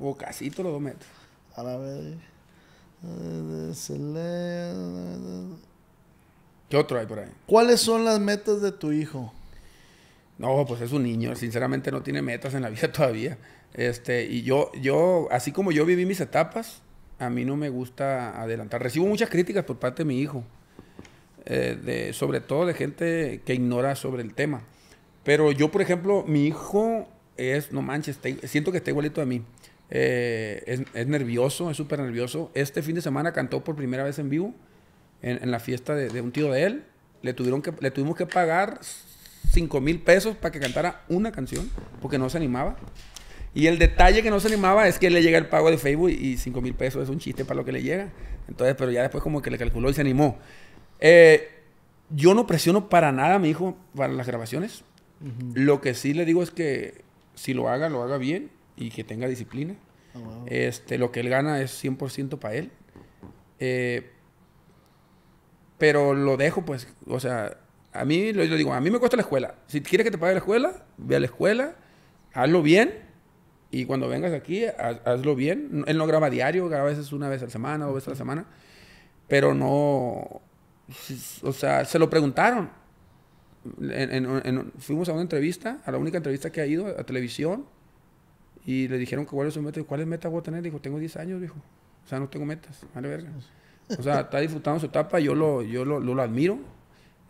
O casito los dos metros. A la vez. ¿Qué otro hay por ahí? ¿Cuáles son las metas de tu hijo? No, pues es un niño, sinceramente no tiene metas en la vida todavía. Este, y yo, yo, así como yo viví mis etapas, a mí no me gusta adelantar. Recibo muchas críticas por parte de mi hijo, eh, sobre todo de gente que ignora sobre el tema. Pero yo, por ejemplo, mi hijo es, no manches, siento que está igualito a mí. Eh, es, nervioso, es súper nervioso. Este fin de semana cantó por primera vez en vivo en, la fiesta de, de, un tío de él. Le, tuvieron que, le tuvimos que pagar 5 mil pesos para que cantara una canción, porque no se animaba. Y el detalle que no se animaba es que le llega el pago de Facebook y 5 mil pesos es un chiste para lo que le llega. Entonces, pero ya después como que le calculó y se animó. Eh, yo no presiono para nada a mi hijo para las grabaciones. Lo que sí le digo es que si lo haga, lo haga bien y que tenga disciplina. Ah, este, lo que él gana es 100% para él. Eh, pero lo dejo, pues, o sea, a mí, lo, digo, a mí me cuesta la escuela. Si quieres que te pague la escuela, ve a la escuela, hazlo bien. Y cuando vengas aquí, hazlo bien. Él no graba diario, graba a veces una vez a la semana, dos veces a la semana. Pero no. O sea, se lo preguntaron. fuimos a una entrevista, a la única entrevista que ha ido a, televisión. Y le dijeron que cuál es meta. ¿Cuáles metas voy a tener? Dijo, tengo 10 años, dijo. O sea, no tengo metas. Vale, verga. O sea, está disfrutando su etapa. Yo yo lo admiro.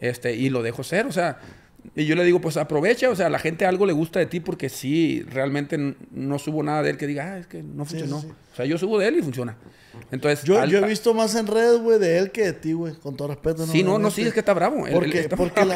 Este, y lo dejo ser, o sea, y yo le digo, pues aprovecha, o sea, la gente algo le gusta de ti porque sí, realmente no subo nada de él que diga, ah, es que no funcionó. O sea, yo subo de él y funciona. Entonces, yo, he visto más en red, güey, de él que de ti, güey, con todo respeto. sí, no, no, sí, es que está bravo. Porque,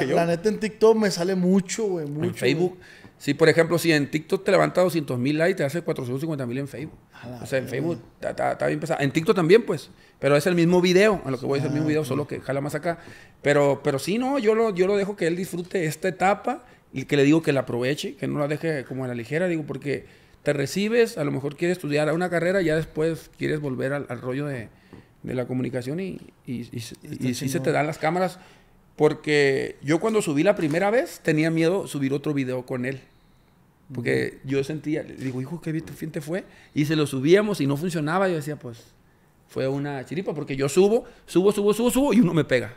la, neta en TikTok me sale mucho, güey, mucho. En Facebook. sí, Si, por ejemplo, si en TikTok te levanta 200 mil likes, te hace 450 mil en Facebook. O sea, en Facebook está bien pesado. En TikTok también, pues. Pero es el mismo video, a lo que voy, a decir el mismo video, solo que jala más acá. Pero, pero sí, no, yo lo, yo lo dejo que él disfrute esta etapa y que le digo que la aproveche, que no la deje como a la ligera, digo, porque te recibes, a lo mejor quieres estudiar una carrera, ya después quieres volver al, rollo de, la comunicación y, y, sí se te dan las cámaras. Porque yo cuando subí la primera vez tenía miedo subir otro video con él. Porque yo sentía, digo, hijo, qué bien fue. Y se lo subíamos y no funcionaba. Yo decía, pues, fue una chiripa porque yo subo, subo, subo, subo, subo y uno me pega.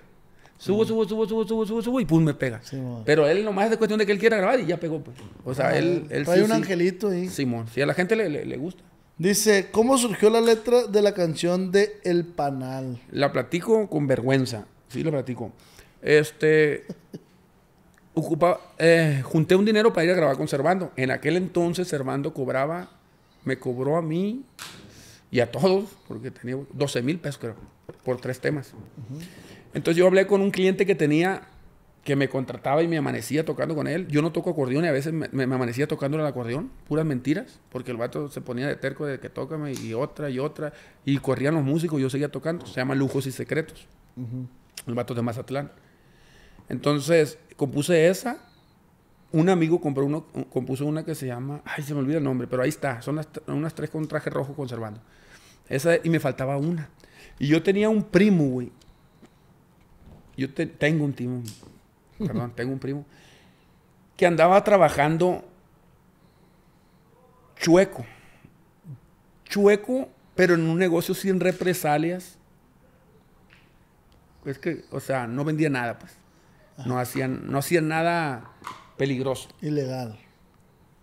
Subo, subo, subo, subo, subo, subo, subo y pum, me pega. Pero él nomás es de cuestión de que él quiera grabar y ya pegó. Pues. O sea, ah, él, un angelito ahí. Simón, sí, a la gente le, gusta. Dice, ¿cómo surgió la letra de la canción de El Panal? La platico con vergüenza. Sí, la platico. Este... ocupaba, eh, junté un dinero para ir a grabar con Servando. En aquel entonces Servando cobraba, me cobró a mí y a todos, porque tenía 12 mil pesos, creo, por tres temas. Entonces yo hablé con un cliente que tenía, que me contrataba y me amanecía tocando con él. Yo no toco acordeón y a veces me, amanecía tocando el acordeón, puras mentiras, porque el vato se ponía de terco de que tocame, y otra y otra, y corrían los músicos, yo seguía tocando. Se llama Lujos y Secretos. El vato de Mazatlán. Entonces compuse esa un amigo compró uno, compuso una que se llama, ay, se me olvida el nombre, pero ahí está, son unas tres con traje rojo conservando. Esa, y me faltaba una. Y yo tenía un primo, güey. Yo tengo un primo, perdón, tengo un primo, que andaba trabajando chueco. Chueco, pero en un negocio sin represalias. Es que, o sea, no vendía nada, pues. No hacían, no hacían nada peligroso. Ilegal.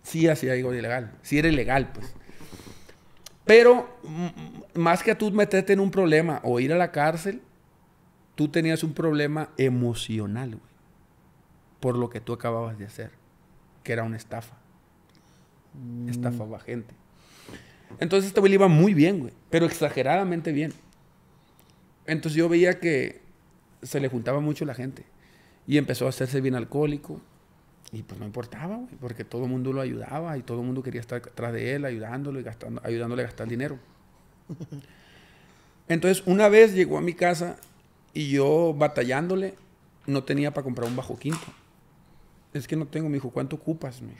Sí así digo, ilegal. Sí era ilegal, pues. Pero mm, más que tú meterte en un problema o ir a la cárcel, tú tenías un problema emocional, güey. Por lo que tú acababas de hacer, que era una estafa. Mm. Estafaba gente. Entonces este güey le iba muy bien, güey, pero exageradamente bien. Entonces yo veía que se le juntaba mucho la gente y empezó a hacerse bien alcohólico, y pues no importaba, güey, porque todo el mundo lo ayudaba y todo el mundo quería estar atrás de él, ayudándolo y gastando, ayudándole a gastar dinero. Entonces, una vez llegó a mi casa y yo batallándole, no tenía para comprar un bajo quinto. Es que no tengo, me dijo, ¿cuánto ocupas? Me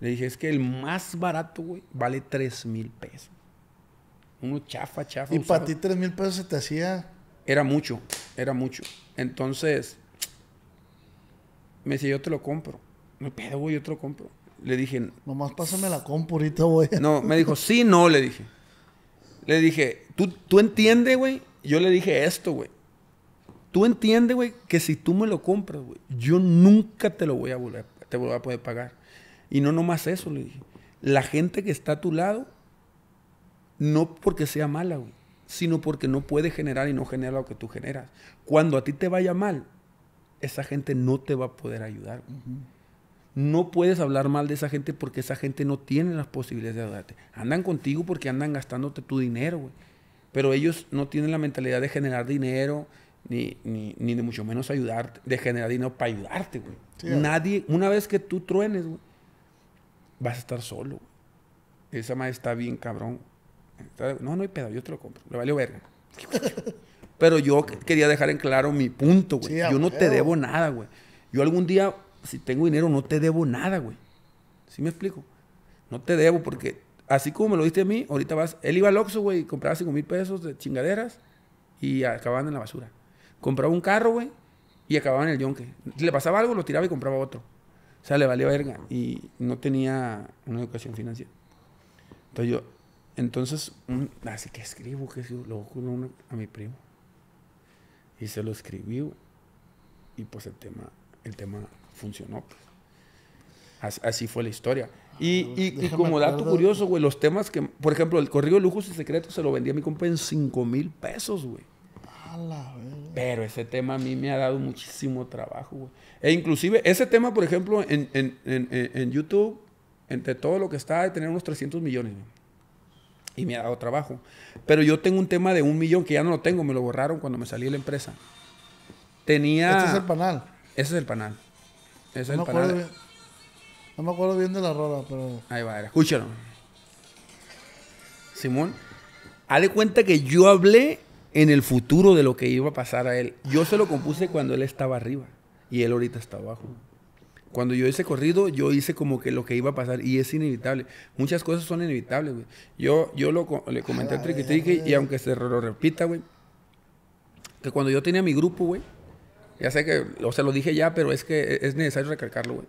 Le dije, es que el más barato, güey, vale 3 mil pesos. Uno chafa, chafa. ¿Y para ti 3 mil pesos se te hacía? Era mucho, era mucho. Entonces, me dice, yo te lo compro. Me pedo, güey, yo te lo compro. Le dije... Nomás pásame la compu ahorita, güey. No, me dijo, sí, no, le dije. Le dije, ¿tú, tú entiendes, güey? Yo le dije esto, güey. Tú entiendes, güey, que si tú me lo compras, güey, yo nunca te lo voy a volver, te voy a poder pagar. Y no nomás eso, le dije. La gente que está a tu lado, no porque sea mala, güey, sino porque no puede generar y no genera lo que tú generas. Cuando a ti te vaya mal, esa gente no te va a poder ayudar. No puedes hablar mal de esa gente porque esa gente no tiene las posibilidades de ayudarte. Andan contigo porque andan gastándote tu dinero, güey. Pero ellos no tienen la mentalidad de generar dinero, ni, ni, ni de mucho menos ayudarte, de generar dinero para ayudarte, güey. Nadie, una vez que tú truenes, güey, vas a estar solo. Esa madre está bien cabrón. no, no hay pedo, yo te lo compro. Le valió verga. Pero yo quería dejar en claro mi punto, güey. yo no te debo nada, güey. Yo algún día, si tengo dinero, no te debo nada, güey. ¿Sí me explico? No te debo porque así como me lo diste a mí, ahorita vas... Él iba al Oxxo, güey, y compraba 5 mil pesos de chingaderas y acababan en la basura. Compraba un carro, güey, y acababan en el yonque. Si le pasaba algo, lo tiraba y compraba otro. O sea, le valía verga y no tenía una educación financiera. Entonces yo, entonces, mm, así que escribo, que lo juro a mi primo y se lo escribió y pues el tema, el tema funcionó. Pues. Así, fue la historia. Y, como dato curioso, güey, los temas que, por ejemplo, el corrido Lujos y Secretos se lo vendí a mi compa en 5 mil pesos, güey. Pero ese tema a mí me ha dado muchísimo trabajo, güey. E inclusive, ese tema, por ejemplo, en, en YouTube, entre todo lo que está, de tener unos 300 millones, güey y me ha dado trabajo. Pero yo tengo un tema de un millón que ya no lo tengo, me lo borraron cuando me salí de la empresa. Tenía. Este es el panal. Ese es el panal. Ese es el panal. no me acuerdo bien de la rola, pero. Ahí va, escúchalo. Simón, de cuenta que yo hablé en el futuro de lo que iba a pasar a él. Yo se lo compuse cuando él estaba arriba y él ahorita está abajo. Cuando yo hice corrido, yo hice como que lo que iba a pasar y es inevitable. Muchas cosas son inevitables, güey. Yo, yo lo, le comenté al Triqui Triqui y aunque se lo repita, güey, que cuando yo tenía mi grupo, güey, ya sé que, o sea, lo dije ya, pero es que e, es necesario recalcarlo, güey.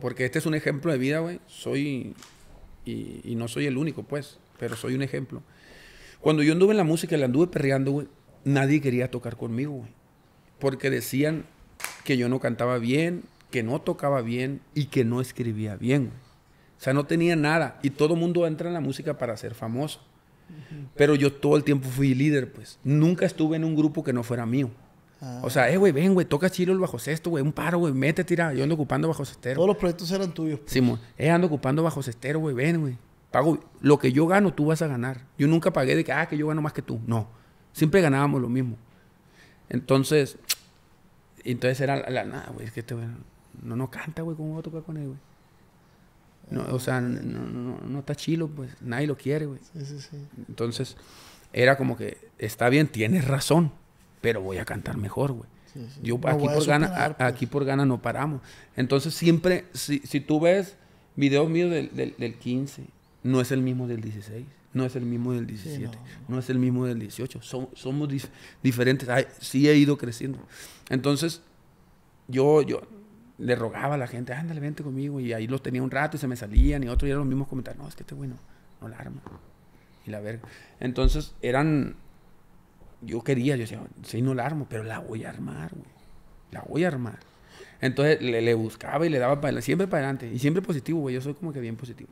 Porque este es un ejemplo de vida, güey. Soy, y, no soy el único, pues, pero soy un ejemplo. Cuando yo anduve en la música y la anduve perreando, güey, nadie quería tocar conmigo, güey. Porque decían que yo no cantaba bien, que no tocaba bien y que no escribía bien. O sea, no tenía nada. Y todo mundo entra en la música para ser famoso. Pero yo todo el tiempo fui líder, pues. Nunca estuve en un grupo que no fuera mío. O sea, eh, güey, ven, güey, toca chilo el bajo sexto, güey, un paro, güey, mete, tira. Yo ando ocupando bajo cestero. Todos los proyectos eran tuyos. Sí, pues. Simón, eh, ando ocupando bajo cestero, güey, ven, güey. Pago, lo que yo gano, tú vas a ganar. Yo nunca pagué de que, ah, que yo gano más que tú. No, siempre ganábamos lo mismo. Entonces, entonces era la, que este no, no canta, güey, ¿cómo va a tocar con él, güey? No, ah. o sea, no, no, no, está chilo, pues nadie lo quiere, güey. Entonces, era como que, está bien, tienes razón, pero voy a cantar mejor, güey. Yo aquí, por gana, aquí por no paramos. Entonces, siempre, si, si tú ves videos míos del, 15, no es el mismo del 16, no es el mismo del 17, no. es el mismo del 18, somos diferentes, Ay, sí he ido creciendo. Entonces, yo, yo, le rogaba a la gente, ándale, vente conmigo. Y ahí los tenía un rato y se me salían y otro y eran los mismos comentarios. No, es que este güey no, la arma. Y la verga. Entonces eran, yo quería, yo decía, sí, no la armo, pero la voy a armar, güey. La voy a armar. Entonces le, buscaba y le daba para siempre para adelante. Y siempre positivo, güey. Yo soy como que bien positivo.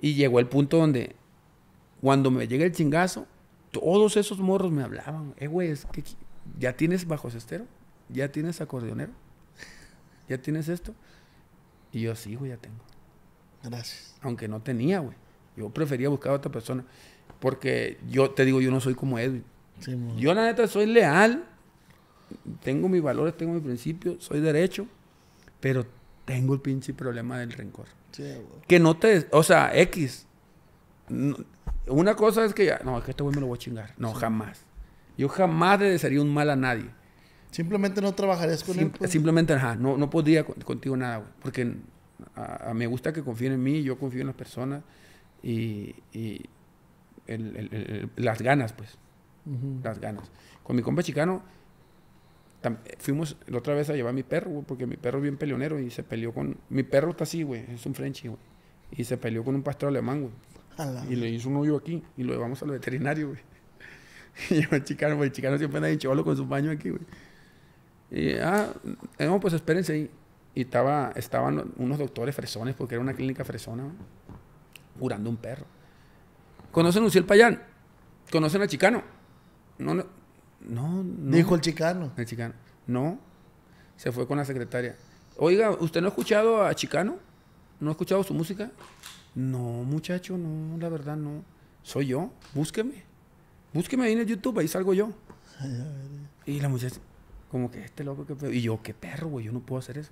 Y llegó el punto donde, cuando me llega el chingazo, todos esos morros me hablaban. Eh, güey, es que ya tienes bajo cestero, ya tienes acordeonero. ¿ya tienes esto? Y yo, sí, güey, ya tengo. Gracias. Aunque no tenía, güey. Yo prefería buscar a otra persona. Porque yo te digo, yo no soy como Edwin. yo, la neta, soy leal. Tengo mis valores, tengo mis principios, soy derecho. Pero tengo el pinche problema del rencor. Sí, güey. que no te. O sea, X. una cosa es que ya. No, es que este güey me lo voy a chingar. No, jamás. Yo jamás le desearía un mal a nadie. Simplemente no trabajarías con pues. Simplemente, ajá, no, no podría contigo nada, güey, porque a, me gusta que confíen en mí, yo confío en las personas y, las ganas, pues. Las ganas. Con mi compa chicano, fuimos la otra vez a llevar mi perro, güey, porque mi perro es bien peleonero y se peleó con. Mi perro está así, güey, es un Frenchy, güey. Y se peleó con un pastor alemán, güey. Y le hizo un hoyo aquí y lo llevamos al veterinario, güey. y yo, el chicano, el chicano siempre anda dicho algo con su baño aquí, güey. Y, ah, no, pues espérense Y estaba, estaban unos doctores fresones, porque era una clínica fresona, curando un perro. ¿Conocen a Luciel Payán? ¿Conocen a Chicano? No, no, no, Dijo el Chicano. El Chicano. No. Se fue con la secretaria. Oiga, ¿usted no ha escuchado a Chicano? ¿No ha escuchado su música? No, muchacho, no, la verdad no. Soy yo, búsqueme. Búsqueme ahí en el YouTube, ahí salgo yo. Y la muchacha, como que este loco, qué pedo. Y yo, qué perro, güey, yo no puedo hacer eso.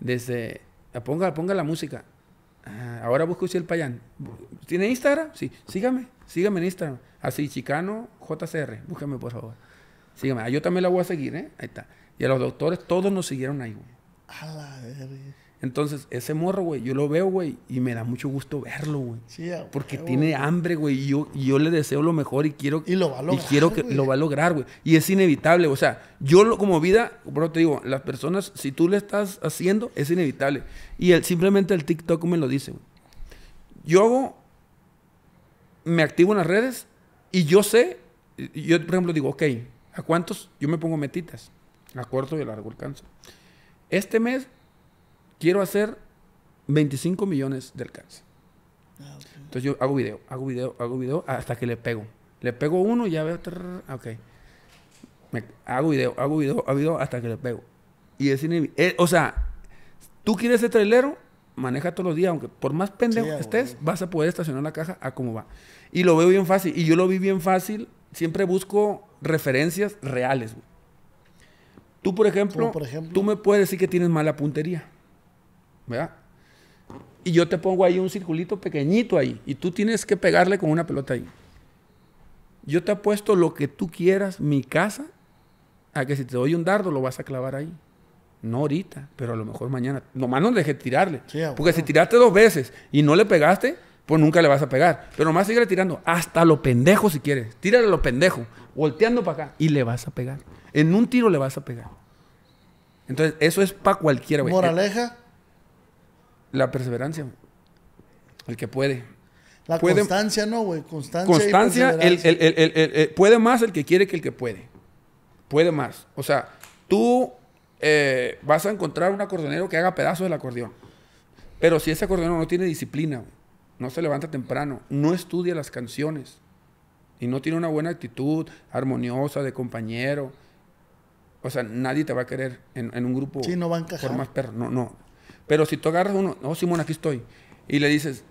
Desde, ah, ponga, ponga la música. Ah, ahora busco el Payán. ¿Tiene Instagram? Sí, sígame, sígame en Instagram. Así, Chicano JCR, búscame por favor. Sígame, ah, yo también la voy a seguir, ¿eh? Ahí está. Y a los doctores, todos nos siguieron ahí, güey. A entonces, ese morro, güey, yo lo veo, güey, y me da mucho gusto verlo, güey. porque tiene hambre, güey, y yo, yo le deseo lo mejor y quiero... Y lo va Y quiero que lo va a lograr, güey. Y es inevitable, o sea, yo lo, como vida, bro, te digo, las personas, si tú le estás haciendo, es inevitable. Y el, simplemente el TikTok me lo dice, güey. Yo hago, me activo en las redes y yo sé, yo por ejemplo digo, ok, ¿a cuántos? Yo me pongo metitas, a corto y a largo alcance. Este mes quiero hacer 25 millones de alcance. Ah, Entonces yo hago video, hago video, hago video hasta que le pego. Le pego uno y ya veo, ah, ok. hago video, hago video, hago video hasta que le pego. Y es eh, o sea, tú quieres ser trailero, maneja todos los días, aunque por más pendejo estés, vas a poder estacionar la caja a cómo va. Y lo veo bien fácil, y yo lo vi bien fácil, siempre busco referencias reales. Tú, por ejemplo, tú me puedes decir que tienes mala puntería. ¿verdad? Y yo te pongo ahí un circulito pequeñito ahí y tú tienes que pegarle con una pelota ahí. Yo te apuesto lo que tú quieras, mi casa, a que si te doy un dardo lo vas a clavar ahí. No ahorita, pero a lo mejor mañana. Nomás no dejes tirarle. porque si tiraste dos veces y no le pegaste, pues nunca le vas a pegar. Pero nomás sigue tirando. Hasta lo pendejo si quieres. Tírale a lo pendejo. Volteando para acá. Y le vas a pegar. En un tiro le vas a pegar. Entonces, eso es para cualquiera, güey. Moraleja. La perseverancia. El que puede. La constancia, ¿no, güey? Constancia. Constancia, el, el, el, puede más el que quiere que el que puede. Puede más. O sea, tú eh, vas a encontrar un acordeonero que haga pedazos del acordeón. Pero si ese acordeonero no tiene disciplina, no se levanta temprano, no estudia las canciones y no tiene una buena actitud armoniosa de compañero, o sea, nadie te va a querer en, un grupo. Sí, no Por más perro. No, no. Pero si tú agarras uno, no, oh, Simón, aquí estoy. Y le dices,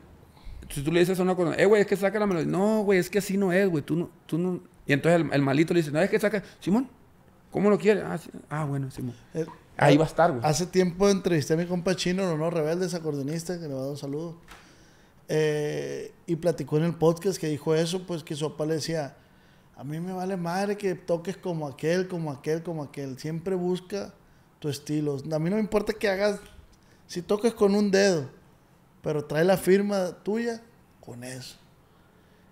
si tú le dices a una cosa, eh, güey, es que saca la melodía. No, güey, es que así no es, güey. Tú no, tú no. Y entonces el, malito le dice, no, es que saca, Simón, ¿cómo lo quiere Ah, ah bueno, Simón. Eh, Ahí eh, va a estar, güey. Hace tiempo entrevisté a mi compa chino, no Rebeldes, acordeonista, que le va a dar un saludo. Eh, y platicó en el podcast que dijo eso, pues que su papá le decía, a mí me vale madre que toques como aquel, como aquel, como aquel. Siempre busca tu estilo. A mí no me importa que hagas si toques con un dedo, pero trae la firma tuya, con eso.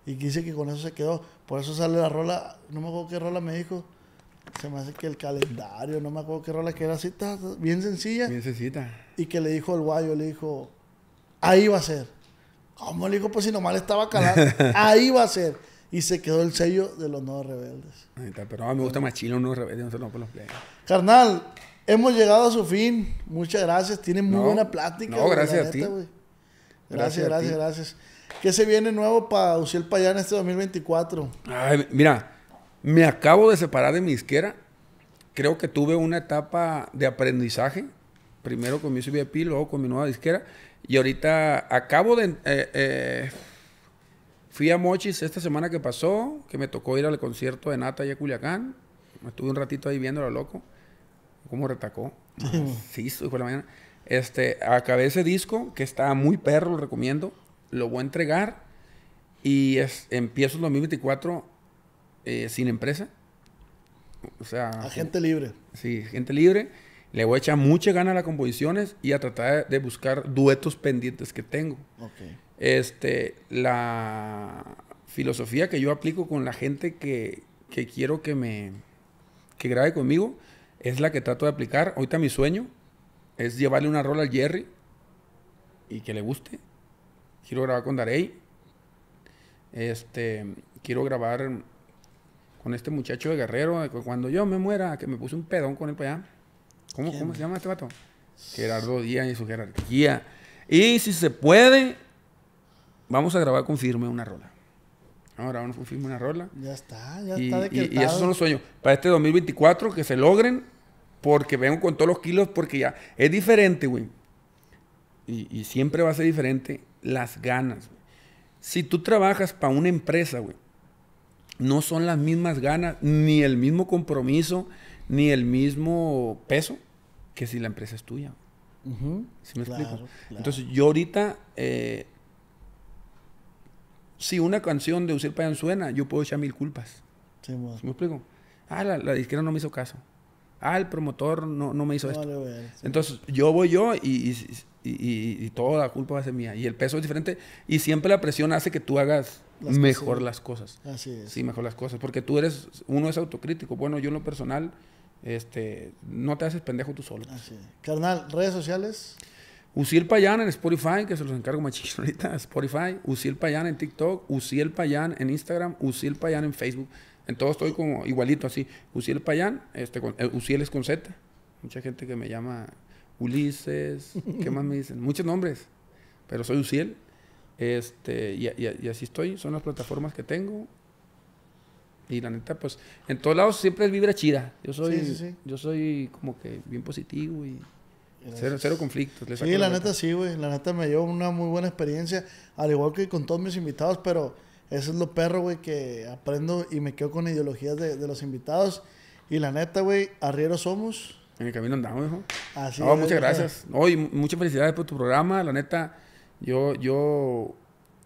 Y dice que con eso se quedó. Por eso sale la rola, no me acuerdo qué rola me dijo. Se me hace que el calendario, no me acuerdo qué rola que era así, bien sencilla. Bien sencilla. Y que le dijo el guayo, le dijo, ahí va a ser. ¿Cómo le dijo? Pues si nomás le estaba calado, ahí va a ser. Y se quedó el sello de los nuevos rebeldes. Ahí está, pero mí ah, me gusta más chino, nuevos rebeldes, no pues los Carnal, Hemos llegado a su fin. Muchas gracias. Tienen muy buena plática. No, gracias, a ti. Gracias, gracias, gracias. ¿Qué se viene nuevo para Uciel Payán este 2024? Ay, mira, me acabo de separar de mi izquierda Creo que tuve una etapa de aprendizaje. Primero con mi pil, luego con mi nueva disquera. Y ahorita acabo de... Eh, eh, fui a Mochis esta semana que pasó, que me tocó ir al concierto de Nata allá Culiacán. Estuve un ratito ahí viéndolo, loco cómo retacó. sí, fue la mañana. Este, acabé ese disco que está muy perro, lo recomiendo. Lo voy a entregar y es, empiezo el 2024 eh, sin empresa. O sea. A gente libre. Sí, gente libre. Le voy a echar mucha gana a las composiciones y a tratar de buscar duetos pendientes que tengo. Este, la filosofía que yo aplico con la gente que, que quiero que me que grabe conmigo es la que trato de aplicar. Ahorita mi sueño es llevarle una rola al Jerry y que le guste. Quiero grabar con Darey. Este, quiero grabar con este muchacho de Guerrero. Cuando yo me muera, que me puse un pedón con él para allá. ¿Cómo, ¿Cómo se llama este vato? Gerardo Díaz y su jerarquía. Y si se puede, vamos a grabar con firme una rola. Vamos a grabar una rola. Ya está, ya está de Y, y esos son los sueños. Para este 2024, que se logren, porque vengo con todos los kilos, porque ya es diferente, güey. Y, siempre va a ser diferente las ganas. Si tú trabajas para una empresa, güey, no son las mismas ganas, ni el mismo compromiso, ni el mismo peso que si la empresa es tuya. ¿Sí me explico? Entonces, yo ahorita eh, si una canción de Usil Payán suena, yo puedo echar mil culpas. ¿Me explico? Ah, la, izquierda disquera no me hizo caso. Ah, el promotor no, me hizo esto. Entonces, yo voy yo y, toda la culpa va a ser mía. Y el peso es diferente. Y siempre la presión hace que tú hagas mejor las cosas. Así es. Sí, mejor las cosas. Porque tú eres, uno es autocrítico. Bueno, yo en lo personal, este, no te haces pendejo tú solo. Así es. Carnal, redes sociales. Usiel Payán en Spotify, que se los encargo machis ahorita, Spotify, Usiel Payán en TikTok, Usiel Payán en Instagram, Usiel Payán en Facebook. En todo estoy como igualito así. Usiel Payán, este, con, eh, es con Z. Mucha gente que me llama Ulises, ¿qué más me dicen? Muchos nombres, pero soy Usiel. Este, y, así estoy, son las plataformas que tengo. Y la neta, pues, en todos lados siempre es vibra chida. Yo soy, yo soy como que bien positivo y Cero, cero conflictos. sí, la, neta, sí, güey. La neta me dio una muy buena experiencia, al igual que con todos mis invitados, pero eso es lo perro, güey, que aprendo y me quedo con ideologías de, de los invitados. Y la neta, güey, arrieros somos. En el camino andamos, hijo. Así es, muchas gracias. hoy muchas felicidades por tu programa. La neta, yo, yo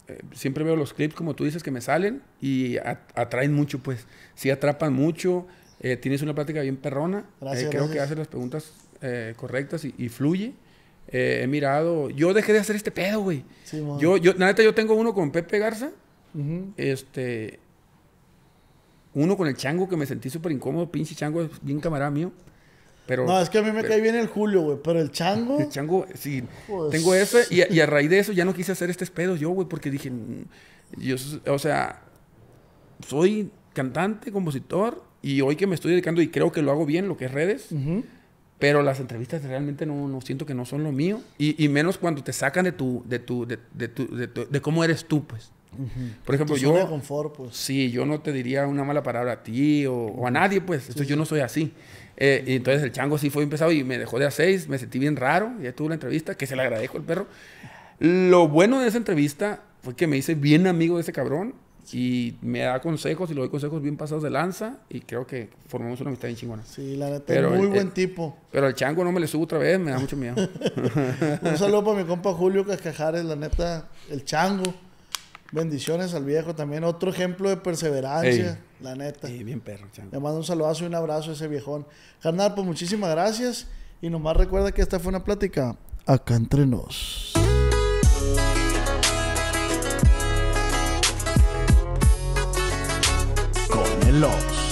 eh, siempre veo los clips, como tú dices, que me salen y atraen mucho, pues. Sí, atrapan mucho. Eh, tienes una plática bien perrona. Gracias, eh, creo que haces las preguntas eh, correctas y, fluye. Eh, he mirado, yo dejé de hacer este pedo, güey. yo, yo, neta, yo tengo uno con Pepe Garza, este, uno con el chango que me sentí súper incómodo, pinche chango, bien camarada mío. Pero, no, es que a mí me cae bien el Julio, güey. Pero el chango. El chango, sí. Pues tengo ese Y, a raíz de eso ya no quise hacer este pedos yo, güey. Porque dije. Mm, yo, o sea. Soy cantante, compositor. Y hoy que me estoy dedicando y creo que lo hago bien, lo que es redes. Pero las entrevistas realmente no, siento que no son lo mío. Y, menos cuando te sacan de tu, de tu, de, cómo eres tú, pues. Por ejemplo, yo. Zona de confort, pues. Sí, yo no te diría una mala palabra a ti o, a nadie, pues. yo no soy así. Eh, y entonces el chango sí fue empezado y me dejó de a seis, me sentí bien raro. Ya tuve la entrevista, que se la agradezco al perro. Lo bueno de esa entrevista fue que me hice bien amigo de ese cabrón y me da consejos y le doy consejos bien pasados de lanza y creo que formamos una amistad bien chingona. Sí, la neta, pero muy buen tipo. Pero el chango no me le subo otra vez, me da mucho miedo. Un saludo para mi compa Julio Cascajares, la neta, el chango. Bendiciones al viejo también. Otro ejemplo de perseverancia, la neta. Sí, bien perro, chango. Le mando un saludazo y un abrazo a ese viejón. Carnal, pues muchísimas gracias. Y nomás recuerda que esta fue una plática acá entre nos. Los.